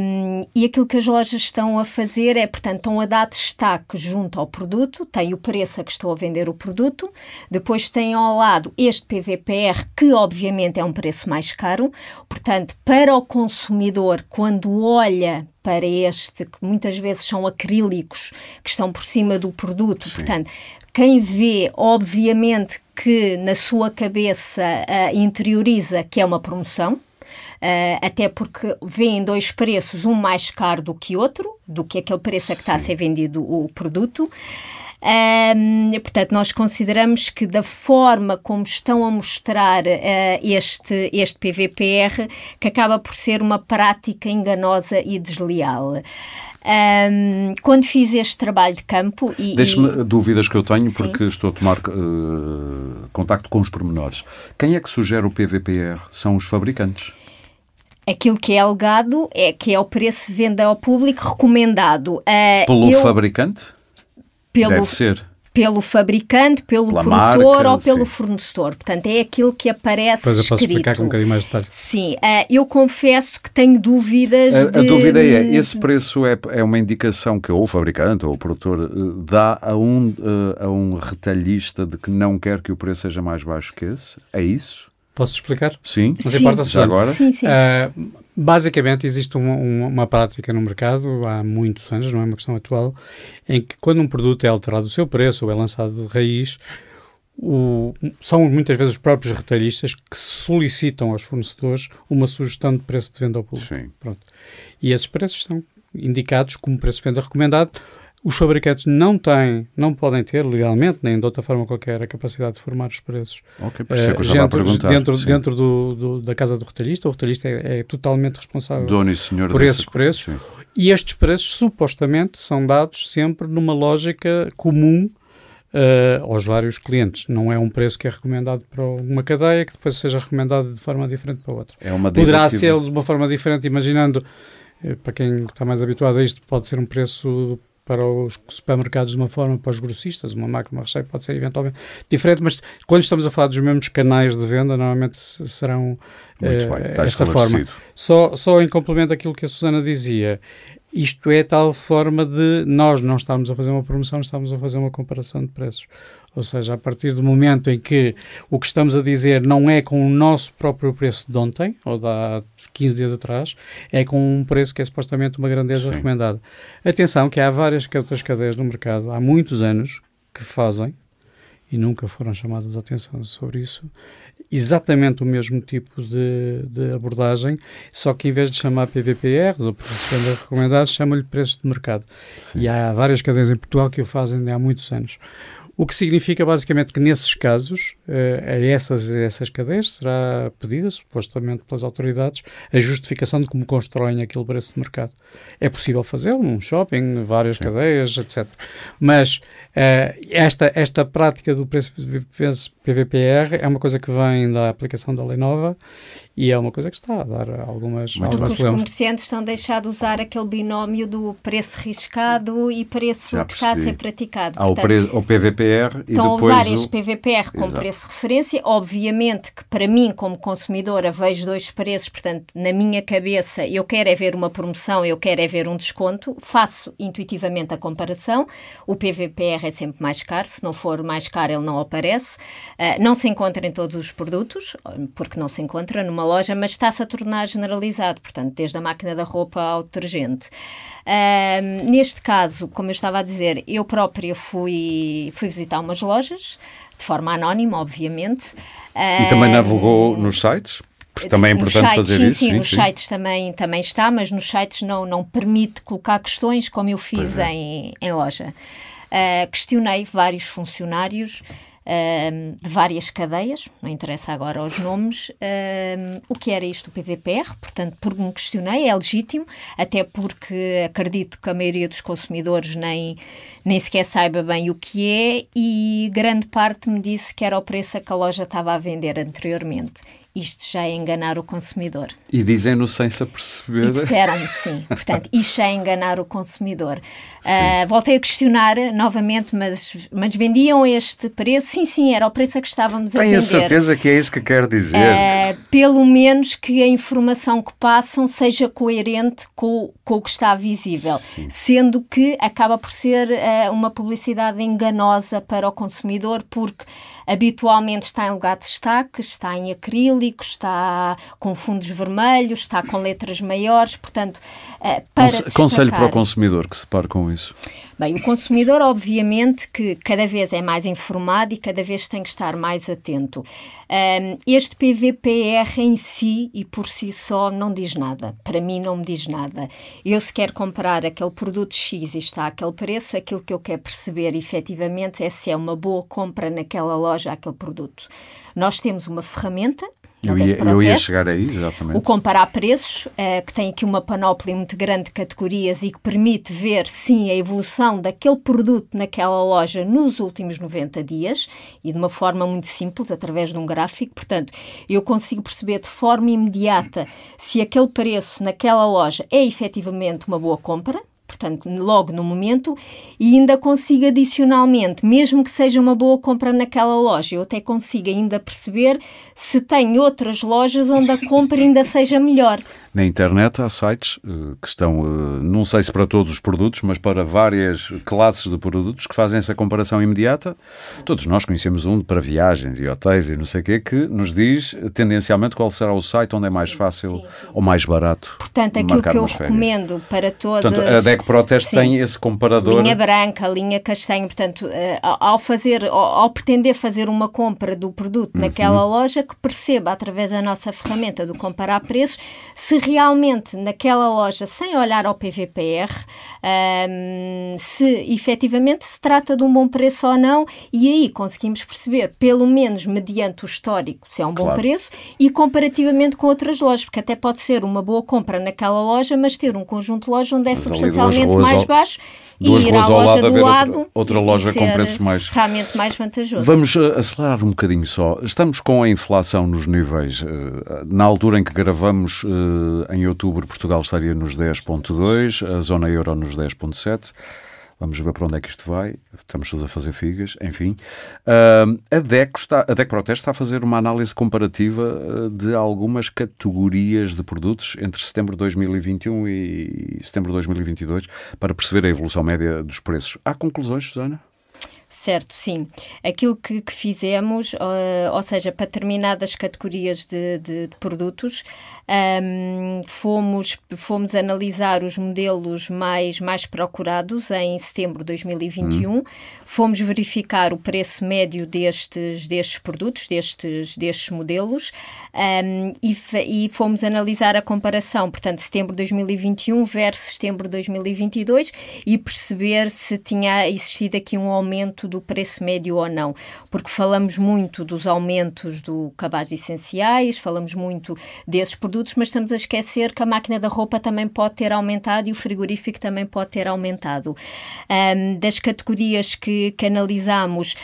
Um, e aquilo que as lojas estão a fazer é, portanto, estão a dar destaque junto ao produto, tem o preço a que estão a vender o produto, depois tem ao lado este PVPR, que obviamente é um preço mais caro, portanto, para o consumidor, quando olha para este, que muitas vezes são acrílicos que estão por cima do produto. Sim. Portanto, quem vê, obviamente, que na sua cabeça uh, interioriza que é uma promoção. Eh, até porque vêem dois preços, um mais caro do que outro, do que aquele preço a que está a ser vendido o produto. Um, ehm, portanto, nós consideramos que da forma como estão a mostrar uh, este, este PVPR, que acaba por ser uma prática enganosa e desleal. Um, ehm, quando fiz este trabalho de campo e. Deixe-me eh, dúvidas que eu tenho, Sim. porque estou a tomar uh, contacto com os pormenores. Quem é que sugere o PVPR? São os fabricantes? Aquilo que é alegado é que é o preço de venda ao público recomendado. Uh, pelo eu... fabricante? Pelo... Deve ser pelo fabricante, pelo Pela produtor marca, ou pelo sim. fornecedor. Portanto, é aquilo que aparece Depois eu posso escrito. explicar com um bocadinho mais detalhe. Sim, uh, eu confesso que tenho dúvidas a, de... a, dúvida é, hum, esse preço é, é uma indicação que ou o fabricante ou o produtor eh, dá a um, uh, a um retalhista de que não quer que o preço seja mais baixo que esse? É isso? Posso explicar? Sim, Mas sim. importa agora. Sim, sim. Uh, basicamente, existe um, um, uma prática no mercado há muitos anos, não é uma questão atual, em que quando um produto é alterado o seu preço ou é lançado de raiz, o, são muitas vezes os próprios retalhistas que solicitam aos fornecedores uma sugestão de preço de venda ao público. Sim. Pronto. E esses preços estão indicados como preço de venda recomendado, os fabricantes não têm, não podem ter legalmente, nem de outra forma qualquer, a capacidade de formar os preços. É eh, dentro, Dentro, dentro do, do, da casa do retalhista, o retalhista é, é totalmente responsável e por esses preços. Sim. E estes preços, supostamente, são dados sempre numa lógica comum uh, aos vários clientes. Não é um preço que é recomendado para uma cadeia que depois seja recomendado de forma diferente para outra. É uma Poderá ser de uma forma diferente, imaginando, eh, para quem está mais habituado a isto, pode ser um preço para os supermercados de uma forma, para os grossistas, uma máquina, uma recheio pode ser eventualmente diferente, mas quando estamos a falar dos mesmos canais de venda, normalmente serão Muito bem, eh, essa forma. Só, só em complemento àquilo que a Susana dizia, isto é tal forma de nós não estamos a fazer uma promoção, estamos a fazer uma comparação de preços. Ou seja, a partir do momento em que o que estamos a dizer não é com o nosso próprio preço de ontem, ou de há 15 dias atrás, é com um preço que é supostamente uma grandeza Sim. recomendada. Atenção que há várias outras cadeias no mercado, há muitos anos, que fazem, e nunca foram chamadas a atenção sobre isso, exatamente o mesmo tipo de, de, abordagem, só que em vez de chamar PVPRs ou preços de venda recomendados, chama-lhe preços de mercado. Sim. E há várias cadeias em Portugal que o fazem há muitos anos. O que significa basicamente que nesses casos, eh, a essas, essas cadeias será pedida, supostamente pelas autoridades, a justificação de como constroem aquele preço de mercado. É possível fazê-lo num shopping, várias Sim. cadeias, etc. Mas eh, esta, esta prática do preço PVPR é uma coisa que vem da aplicação da lei nova e é uma coisa que está a dar algumas Muito algumas Os comerciantes estão deixados de usar aquele binómio do preço riscado e preço que está a ser praticado. Há Portanto, o, preço, o PVPR e estão depois a usar o... este PVPR como Exato. preço de referência. Obviamente que para mim, como consumidora, vejo dois preços. Portanto, na minha cabeça, eu quero é ver uma promoção, eu quero é ver um desconto. Faço intuitivamente a comparação. O PVPR é sempre mais caro, se não for mais caro, ele não aparece. Uh, não se encontra em todos os produtos, porque não se encontra numa loja, mas está-se a tornar generalizado, portanto, desde a máquina da roupa ao detergente. Uh, neste caso, como eu estava a dizer, eu própria fui, fui visitar umas lojas, de forma anónima, obviamente. Ah, e também navegou nos sites? Porque também é importante sites, fazer sim, isso. Sim, sim, nos sites também, também está, mas nos sites não, não permite colocar questões como eu fiz é. em, em loja. Uh, questionei vários funcionários eh, de várias cadeias, não interessa agora os nomes, eh, o que era isto do PVPR, portanto, por me questionei, é legítimo, até porque acredito que a maioria dos consumidores nem, nem sequer saiba bem o que é e grande parte me disse que era o preço a que a loja estava a vender anteriormente isto já é enganar o consumidor. E dizem-no sem se aperceber. disseram-me, sim. Portanto, isto já é enganar o consumidor. Uh, voltei a questionar novamente, mas, mas vendiam este preço? Sim, sim, era o preço a que estávamos Tenho a vender. Tenho certeza que é isso que quer dizer. Uh, pelo menos que a informação que passam seja coerente com, com o que está visível, Sim. sendo que acaba por ser uh, uma publicidade enganosa para o consumidor, porque habitualmente está em lugar de destaque, está em acrílico, está com fundos vermelhos, está com letras maiores, portanto, uh, para. Conselho destacar... para o consumidor que se pare com isso. Bem, o consumidor, obviamente, que cada vez é mais informado e cada vez tem que estar mais atento. Um, este PVPR em si e por si só não diz nada. Para mim, não me diz nada. Eu, se quero comprar aquele produto X e está aquele preço, aquilo que eu quero perceber efetivamente é se é uma boa compra naquela loja, aquele produto. Nós temos uma ferramenta eu ia, eu ia, chegar aí, exatamente. O comparar preços, uh, que tem aqui uma panóplia muito grande de categorias e que permite ver, sim, a evolução daquele produto naquela loja nos últimos 90 dias e de uma forma muito simples, através de um gráfico. Portanto, eu consigo perceber de forma imediata se aquele preço naquela loja é efetivamente uma boa compra, portanto, logo no momento, e ainda consigo adicionalmente, mesmo que seja uma boa compra naquela loja, eu até consigo ainda perceber se tem outras lojas onde a compra ainda seja melhor. Na internet há sites eh, que estão, eh, não sei se para todos os produtos, mas para várias classes de produtos que fazem essa comparação imediata. Todos nós conhecemos um para viagens e hotéis e não sei o quê, que nos diz eh, tendencialmente qual será o site onde é mais fácil sim, sim. ou mais barato. Portanto, aquilo que eu recomendo para todos. Portanto, a DEC Protest sim. tem esse comparador. Linha branca, linha castanho. Portanto, ao fazer, ao pretender fazer uma compra do produto uhum. naquela loja, que perceba através da nossa ferramenta do comparar preços se realmente naquela loja, sem olhar ao PVPR, um, se efetivamente se trata de um bom preço ou não, e aí conseguimos perceber, pelo menos mediante o histórico, se é um claro. bom preço e comparativamente com outras lojas, porque até pode ser uma boa compra naquela loja, mas ter um conjunto de lojas onde é mas substancialmente mais ao... baixo duas ruas ao lado, a lado, outra, outra loja com é preços mais. Realmente mais vantajoso. Vamos eh, acelerar um bocadinho só. Estamos com a inflação nos níveis. Eh, na altura em que gravamos, eh, em outubro Portugal estaria nos 10,2, a zona euro nos 10,7. Vamos ver para onde é que isto vai. Estamos todos a fazer figas, enfim. Uh, a, Dec está, a Proteste está a fazer uma análise comparativa ah, de algumas categorias de produtos entre setembro de 2021 e setembro de 2022 para perceber a evolução média dos preços. Há conclusões, Susana? Certo, sim. Aquilo que, que fizemos, uh, ou seja, para determinadas categorias de, de, de produtos, um, ehm, fomos, fomos analisar os modelos mais, mais procurados em setembro de 2021, hum. fomos verificar o preço médio destes, destes produtos, destes, destes modelos, um, e, e, fomos analisar a comparação, portanto, setembro de 2021 versus setembro de 2022 e perceber se tinha existido aqui um aumento do preço médio ou não, porque falamos muito dos aumentos do cabaz essenciais, falamos muito desses produtos, mas estamos a esquecer que a máquina da roupa também pode ter aumentado e o frigorífico também pode ter aumentado. Um, das categorias que, que analisámos, uh,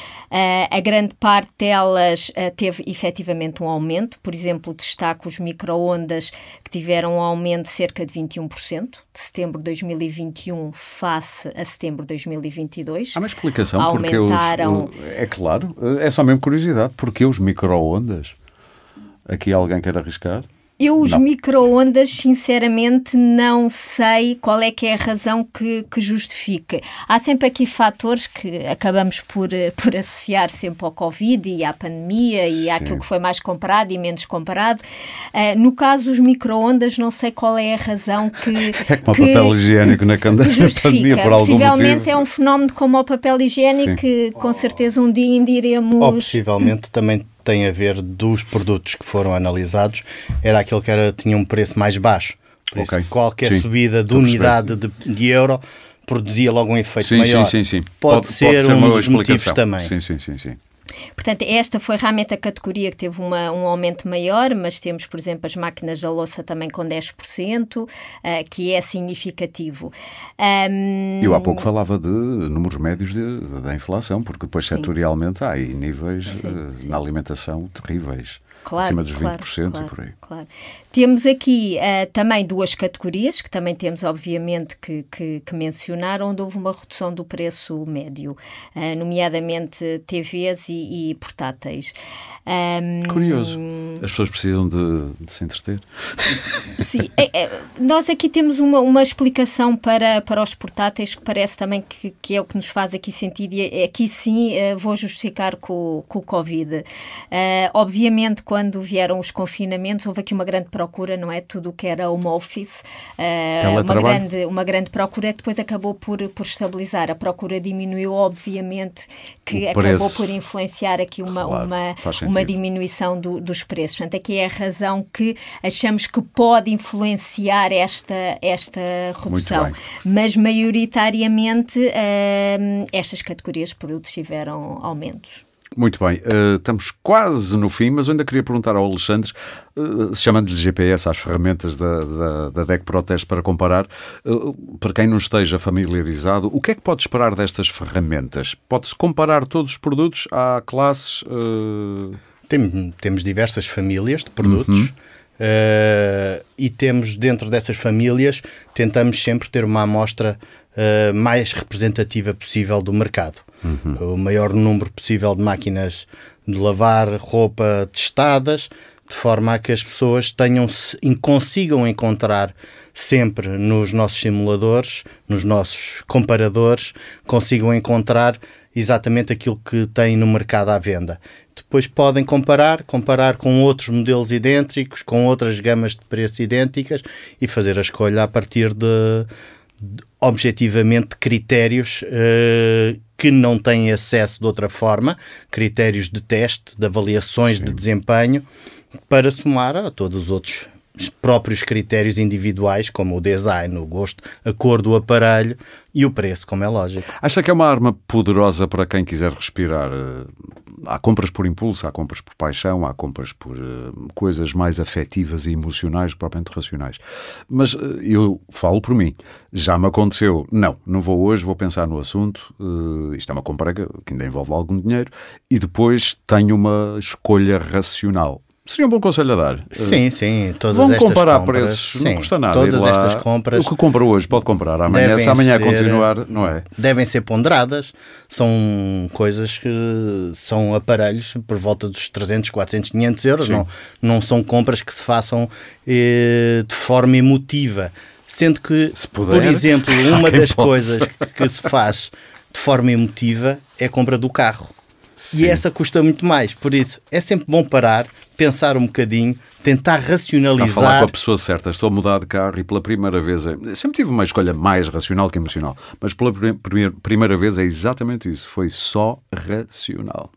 ah, a grande parte delas uh, teve efetivamente um aumento, por exemplo, destaco os microondas que tiveram um aumento de cerca de 21% de setembro de 2021 face a setembro de 2022. Há uma explicação Aumentaram... porque os, é claro, eh, é só mesmo curiosidade, porque os microondas aqui alguém quer arriscar? Eu os micro-ondas, sinceramente, não sei qual é que é a razão que, que justifica. Há sempre aqui fatores que acabamos por, eh, por associar sempre ao Covid e à pandemia e Sim. àquilo que foi mais comparado e menos comparado. Uh, eh, no caso dos micro-ondas, não sei qual é a razão que... É como que, o papel higiênico na né, pandemia, por algum Possivelmente motivo. é um fenómeno como o papel higiênico Sim. que com certeza um dia ainda iremos... Ou possivelmente também tem a ver dos produtos que foram analisados era aquele que era, tinha um preço mais baixo. Por okay. isso, qualquer sim. subida de unidade de, de, euro produzia logo um efeito sim, maior. Sim, sim, sim. Pode, pode ser, pode ser um dos motivos também. Sim, sim, sim. sim. Portanto, esta foi realmente a categoria que teve uma, um aumento maior, mas temos, por exemplo, as máquinas da louça também com 10%, uh, que é significativo. Um... Eu há pouco falava de números médios de, da inflação, porque depois sim. setorialmente há aí níveis sim, eh, sim. na alimentação terríveis claro, acima dos claro, 20% claro, e por aí. Claro. Temos aqui uh, também duas categorias, que também temos, obviamente, que, que, que, mencionar, onde houve uma redução do preço médio, uh, nomeadamente TVs e, e portáteis. Um, Curioso. As pessoas precisam de, de se entreter. Sim. É, é, nós aqui temos uma, uma explicação para, para os portáteis que parece também que, que é o que nos faz aqui sentido e é, aqui sim eh, vou justificar com, com o Covid. Uh, obviamente, quando vieram os confinamentos, houve aqui uma grande procura, não é? Tudo o que era home office, uh, uma, grande, uma grande procura que depois acabou por, por estabilizar. A procura diminuiu, obviamente, que acabou por influenciar aqui uma, claro, uma, uma diminuição do, dos preços. Portanto, aqui é a razão que achamos que pode influenciar esta, esta redução. Mas, maioritariamente, uh, estas categorias de produtos tiveram aumentos. Muito bem, uh, estamos quase no fim, mas eu ainda queria perguntar ao Alexandre, uh, chamando-lhe GPS às ferramentas da, da, da DEC Protest para comparar, uh, para quem não esteja familiarizado, o que é que pode esperar destas ferramentas? Pode-se comparar todos os produtos? Há classes? Tem, temos diversas famílias de produtos. Uhum. Uh, e temos dentro dessas famílias, tentamos sempre ter uma amostra uh, mais representativa possível do mercado uhum. o maior número possível de máquinas de lavar roupa testadas, de forma a que as pessoas tenham consigam encontrar sempre nos nossos simuladores, nos nossos comparadores, consigam encontrar exatamente aquilo que tem no mercado à venda. Depois podem comparar, comparar com outros modelos idênticos, com outras gamas de preço idênticas e fazer a escolha a partir de, de objetivamente critérios eh, que não têm acesso de outra forma, critérios de teste, de avaliações Sim. de desempenho, para somar a todos os outros próprios critérios individuais, como o design, o gosto, a cor do aparelho e o preço, como é lógico. Acha que é uma arma poderosa para quem quiser respirar? Eh, há compras por impulso, há compras por paixão, há compras por uh, coisas mais afetivas e emocionais, propriamente racionais. Mas uh, eu falo por mim. Já me aconteceu. Não, não vou hoje, vou pensar no assunto. Uh, isto é uma compra que ainda envolve algum dinheiro. E depois tenho uma escolha racional Seria um bom conselho a dar. Sim, sim. Todas Vão estas comparar compras, preços, sim, não custa nada. Todas lá, estas compras. O que compra hoje pode comprar amanhã, se amanhã ser, continuar, não é? Devem ser ponderadas. São coisas que são aparelhos por volta dos 300, 400, 500 euros. Não, não são compras que se façam eh, de forma emotiva. Sendo que, puder, por exemplo, uma das possa. coisas que se faz de forma emotiva é a compra do carro. Sim. e essa custa muito mais. Por isso, é sempre bom parar, pensar um bocadinho, tentar racionalizar. Está a falar com a pessoa certa. Estou a mudar de carro e pela primeira vez. É, sempre tive uma escolha mais racional que emocional, mas pela primeira, primeira vez é exatamente isso. Foi só racional.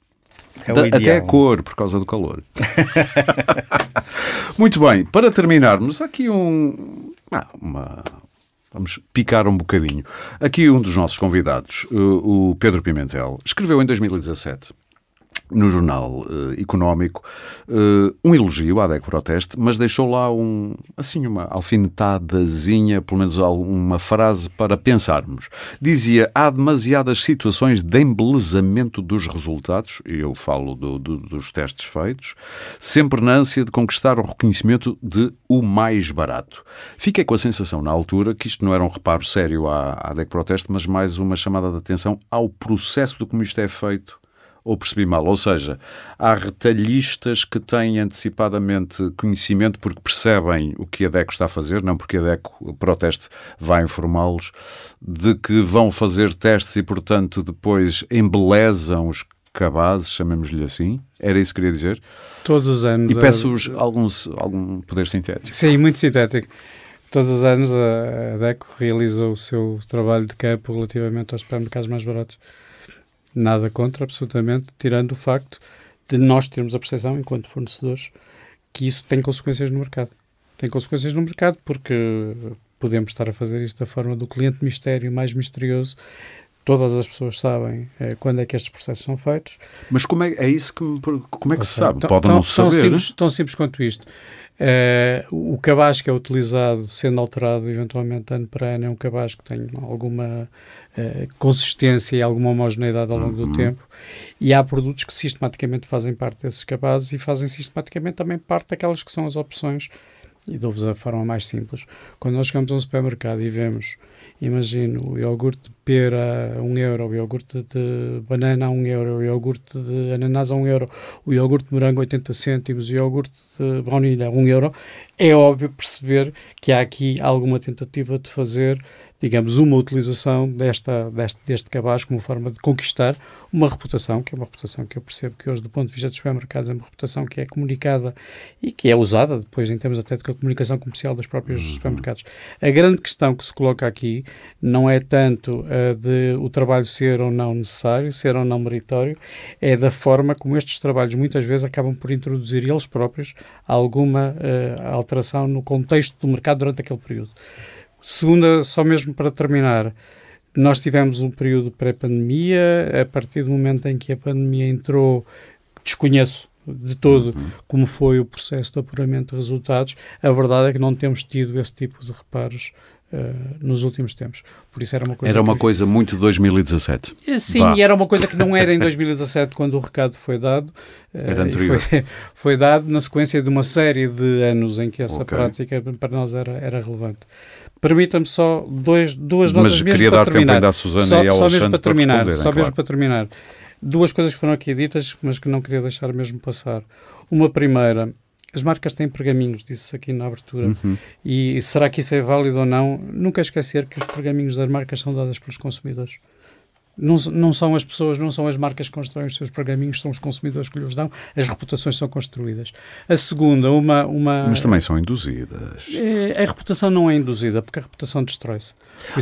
É da, até a cor, por causa do calor. Muito bem, para terminarmos, aqui um, ah, uma, Vamos picar um bocadinho. Aqui um dos nossos convidados, eh, o Pedro Pimentel, escreveu em 2017 no Jornal eh, Económico eh, um elogio à DEC Proteste, mas deixou lá um, assim, uma alfinetadazinha, pelo menos uma frase para pensarmos. Dizia: há demasiadas situações de embelezamento dos resultados, e eu falo do, do, dos testes feitos, sempre na ânsia de conquistar o reconhecimento de o mais barato. Fiquei com a sensação na altura que isto não era um reparo sério à, à DEC Proteste, mas mais uma chamada de atenção ao processo do como isto é feito ou percebi mal. Ou seja, há retalhistas que têm antecipadamente conhecimento porque percebem o que a DECO está a fazer, não porque a DECO proteste vai informá-los, de que vão fazer testes e, portanto, depois embelezam os cabazes, chamemos-lhe assim. Era isso que queria dizer. Todos os anos. E peço-vos a... algum, algum poder sintético. Sim, muito sintético. Todos os anos a DECO realiza o seu trabalho de campo relativamente aos supermercados mais baratos nada contra, absolutamente, tirando o facto de nós termos a percepção, enquanto fornecedores, que isso tem consequências no mercado. Tem consequências no mercado porque podemos estar a fazer isto da forma do cliente mistério mais misterioso. Todas as pessoas sabem eh, quando é que estes processos são feitos. Mas como é, é isso que como é que Ou se sabe? Pode tão, não tão saber. Simples, né? Tão simples quanto isto. Eh, o cabaz que é utilizado, sendo alterado eventualmente ano para ano, é um cabaz que tem alguma eh, consistência e alguma homogeneidade ao longo uhum. do tempo. E há produtos que sistematicamente fazem parte desses cabazes e fazem sistematicamente também parte daquelas que são as opções e dou-vos a forma mais simples. Quando nós chegamos a um supermercado e vemos, imagino, o iogurte de pera a 1 euro, o iogurte de banana a 1 euro, o iogurte de ananás a 1 euro, o iogurte de morango a 80 cêntimos, o iogurte de baunilha a 1 euro, é óbvio perceber que há aqui alguma tentativa de fazer, digamos, uma utilização desta, deste, deste cabaz como forma de conquistar uma reputação, que é uma reputação que eu percebo que hoje, do ponto de vista dos supermercados, é uma reputação que é comunicada e que é usada depois em termos até de comunicação comercial dos próprios uhum. supermercados. A grande questão que se coloca aqui não é tanto uh, de o trabalho ser ou não necessário, ser ou não meritório, é da forma como estes trabalhos muitas vezes acabam por introduzir eles próprios alguma uh, alteração no contexto do mercado durante aquele período. Segunda, só mesmo para terminar, nós tivemos um período pré-pandemia, a partir do momento em que a pandemia entrou, desconheço de todo uhum. como foi o processo de apuramento de resultados, a verdade é que não temos tido esse tipo de reparos eh, nos últimos tempos. Por isso era uma coisa... Era uma que... coisa muito 2017. Eh, sim, e era uma coisa que não era em 2017 quando o recado foi dado. Eh, era anterior. Foi, foi, dado na sequência de uma série de anos em que essa okay. prática para nós era, era relevante. Permita-me só dois, duas notas Mas mesmo queria para dar terminar. tempo ainda à Susana só, e ao só mesmo para terminar, para Só claro. mesmo para terminar. Duas coisas que foram aqui ditas, mas que não queria deixar mesmo passar. Uma primeira, as marcas têm pergaminhos, disse aqui na abertura. Uhum. E será que isso é válido ou não? Nunca esquecer que os pergaminhos das marcas são dados pelos consumidores não, não são as pessoas, não são as marcas que constroem os seus programinhos, são os consumidores que lhes dão, as reputações são construídas. A segunda, uma. uma Mas também são induzidas. É, a reputação não é induzida, porque a reputação destrói-se.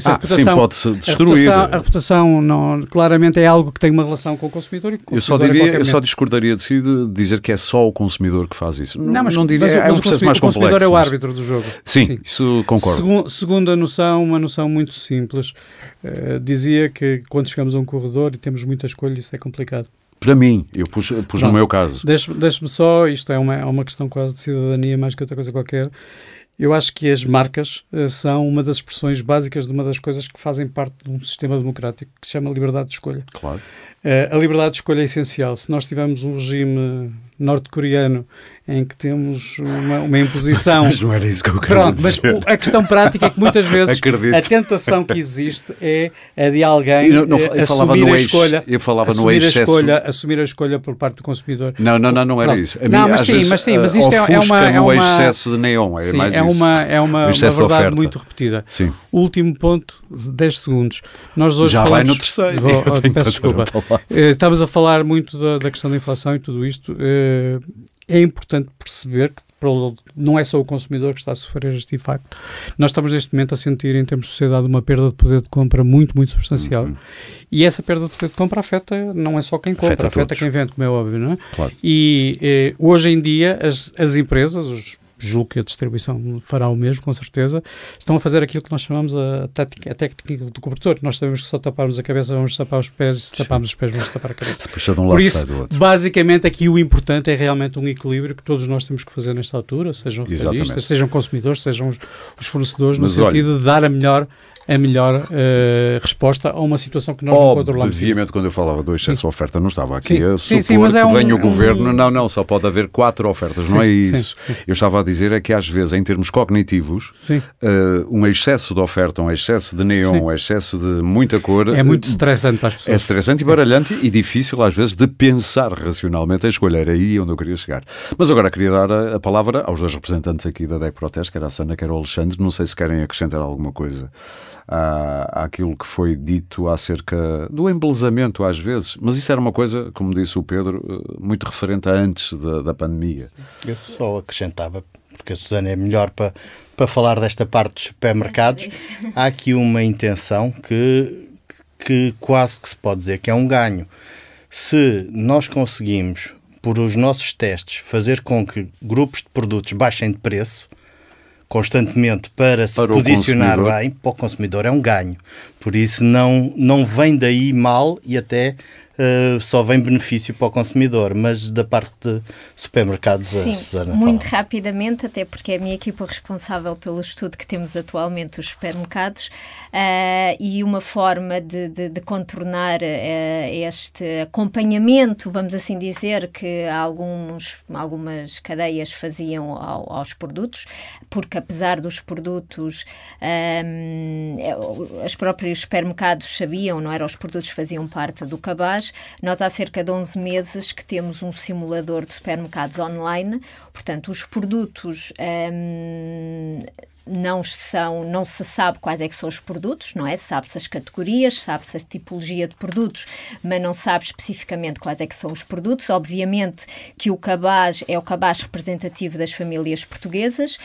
Ah, sim, pode-se destruir. A reputação, a reputação, não, claramente é algo que tem uma relação com o consumidor e com o consumidor Eu só, é diria, eu só discordaria de si de dizer que é só o consumidor que faz isso. Não, mas, não diria, mas, é um mas processo mais complexo. O consumidor é o árbitro do jogo. Sim, sim. isso concordo. Segu, segunda noção, uma noção muito simples. Eh, dizia que quando chegamos a um corredor e temos muita escolha, isso é complicado. Para mim, eu pus, pus Não, no meu caso. Deixe-me só, isto é uma, é uma questão quase de cidadania mais que outra coisa qualquer. Eu acho que as marcas eh, são uma das expressões básicas de uma das coisas que fazem parte de um sistema democrático que se chama liberdade de escolha. Claro. Eh, a liberdade de escolha é essencial. Se nós tivermos um regime norte-coreano em que temos uma, uma imposição. mas não era isso que eu queria Pronto, dizer. mas a questão prática é que muitas vezes Acredito. a tentação que existe é a de alguém eu, não, eh, eu assumir a escolha. Eu falava no excesso. escolha, assumir a escolha por parte do consumidor. Não, não, não, não era Pronto. isso. Mim, não, mas sim, vezes, mas sim, mas eh, isto é, é uma. É uma excesso de neon, é sim, mais é isso. Uma, é uma, uma verdade muito repetida. Sim. Último ponto, 10 segundos. Nós hoje Já falamos, vai no terceiro. Vou, oh, peço desculpa. A eh, Estamos a falar muito da, da, questão da inflação e tudo isto é importante perceber que não é só o consumidor que está a sofrer este impacto. Nós estamos neste momento a sentir, em termos de sociedade, uma perda de poder de compra muito, muito substancial. Uhum. E essa perda de poder de compra afeta, não é só quem compra, afeta, afeta quem vende, como é óbvio, não é? Claro. E eh, hoje em dia, as, as empresas, os julgo que a distribuição fará o mesmo, com certeza, estão a fazer aquilo que nós chamamos a, tática, a técnica do cobertor. Nós sabemos que se taparmos a cabeça vamos tapar os pés, se taparmos os pés vamos tapar a cabeça. Se de um lado, Por isso, do outro. basicamente, aqui o importante é realmente um equilíbrio que todos nós temos que fazer nesta altura, sejam retalhistas, sejam consumidores, sejam os, fornecedores, Mas no olha, sentido de dar a melhor a melhor uh, resposta a uma situação que nós Obviamente, não controlamos. Obviamente, quando eu falava do excesso de oferta, não estava aqui sim. a supor sim, sim, mas é que é um, venha o um... governo. Não, não, só pode haver quatro ofertas, não é isso. Eu estava a dizer é que às vezes, em termos cognitivos, uh, um excesso de oferta, um excesso de neon, um excesso de muita cor... É muito eh, estressante para as pessoas. É estressante e baralhante e difícil às vezes de pensar racionalmente a escolha. Era aí onde eu queria chegar. Mas agora queria dar a, a palavra aos dois representantes aqui da DEC Protest que era a Sana, que era o Alexandre. Não sei se querem acrescentar alguma coisa àquilo que foi dito acerca do embelezamento, às vezes. Mas isso era uma coisa, como disse o Pedro, eh, muito referente a antes da, da pandemia. Eu só acrescentava, porque a Susana é melhor para, para falar desta parte dos supermercados. É Há aqui uma intenção que, que quase que se pode dizer que é um ganho. Se nós conseguimos por os nossos testes fazer com que grupos de produtos baixem de preço, constantemente para se para posicionar bem, para o consumidor é um ganho. Por isso não, não vem daí mal e até eh, só vem benefício para o consumidor, mas da parte de supermercados, Sim, a Susana muito fala. rapidamente, até porque é a minha equipa responsável pelo estudo que temos atualmente os supermercados uh, e uma forma de, de, de contornar uh, este acompanhamento, vamos assim dizer, que alguns, algumas cadeias faziam ao, aos produtos, porque apesar dos produtos, um, ehm, os próprios supermercados sabiam, não era? Os produtos faziam parte do cabaz, nós há cerca de 11 meses que temos um simulador de supermercados online, portanto, os produtos. Hum, não são, não se sabe quais é que são os produtos, não é? Sabe-se as categorias, sabe-se a tipologia de produtos, mas não sabe especificamente quais é que são os produtos. Obviamente que o cabaz é o cabaz representativo das famílias portuguesas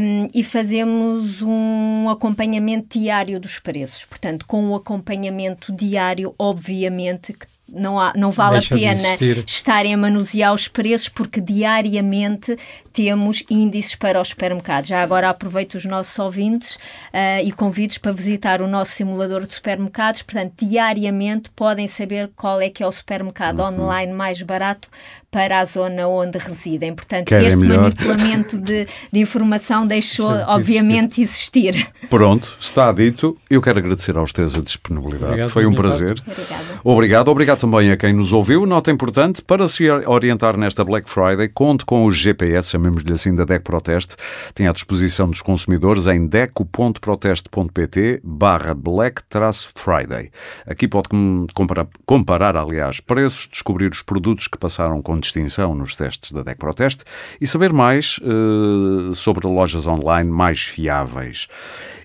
um, e fazemos um acompanhamento diário dos preços. Portanto, com o acompanhamento diário, obviamente que não, há, não vale Deixa a pena estarem a manusear os preços porque diariamente temos índices para os supermercados. Já agora aproveito os nossos ouvintes uh, e convido-os para visitar o nosso simulador de supermercados. Portanto, diariamente podem saber qual é que é o supermercado uhum. online mais barato para a zona onde residem. Portanto, Querem este melhor. manipulamento de, de, informação deixou, obviamente, existir. existir. Pronto, está dito. Eu quero agradecer aos três a disponibilidade. Obrigado, Foi um prazer. Obrigado. Obrigado. Obrigado também a quem nos ouviu. Nota importante, para se orientar nesta Black Friday, conte com o GPS, chamemos-lhe assim, da DEC Proteste. Tem à disposição dos consumidores em deco.proteste.pt barra Black-Friday. Aqui pode comparar, comparar, aliás, preços, descobrir os produtos que passaram com distinção nos testes da DEC Proteste e saber mais uh, sobre lojas online mais fiáveis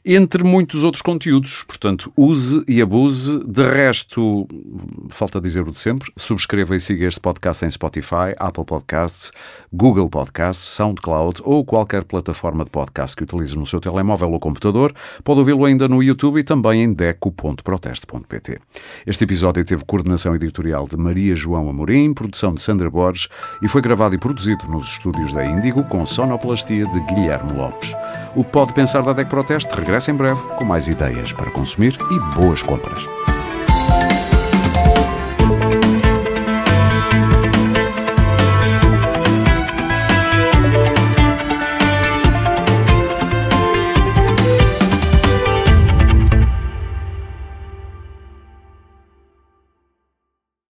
entre muitos outros conteúdos. Portanto, use e abuse. De resto, falta dizer o de sempre, subscreva e siga este podcast em Spotify, Apple Podcasts, Google Podcasts, SoundCloud ou qualquer plataforma de podcast que utilize no seu telemóvel ou computador. Pode ouvi-lo ainda no YouTube e também em deco.proteste.pt. Este episódio teve coordenação editorial de Maria João Amorim, produção de Sandra Borges e foi gravado e produzido nos estúdios da Índigo com sonoplastia de Guilherme Lopes. O Pode Pensar da DEC Proteste regressa em breve com mais ideias para consumir e boas compras.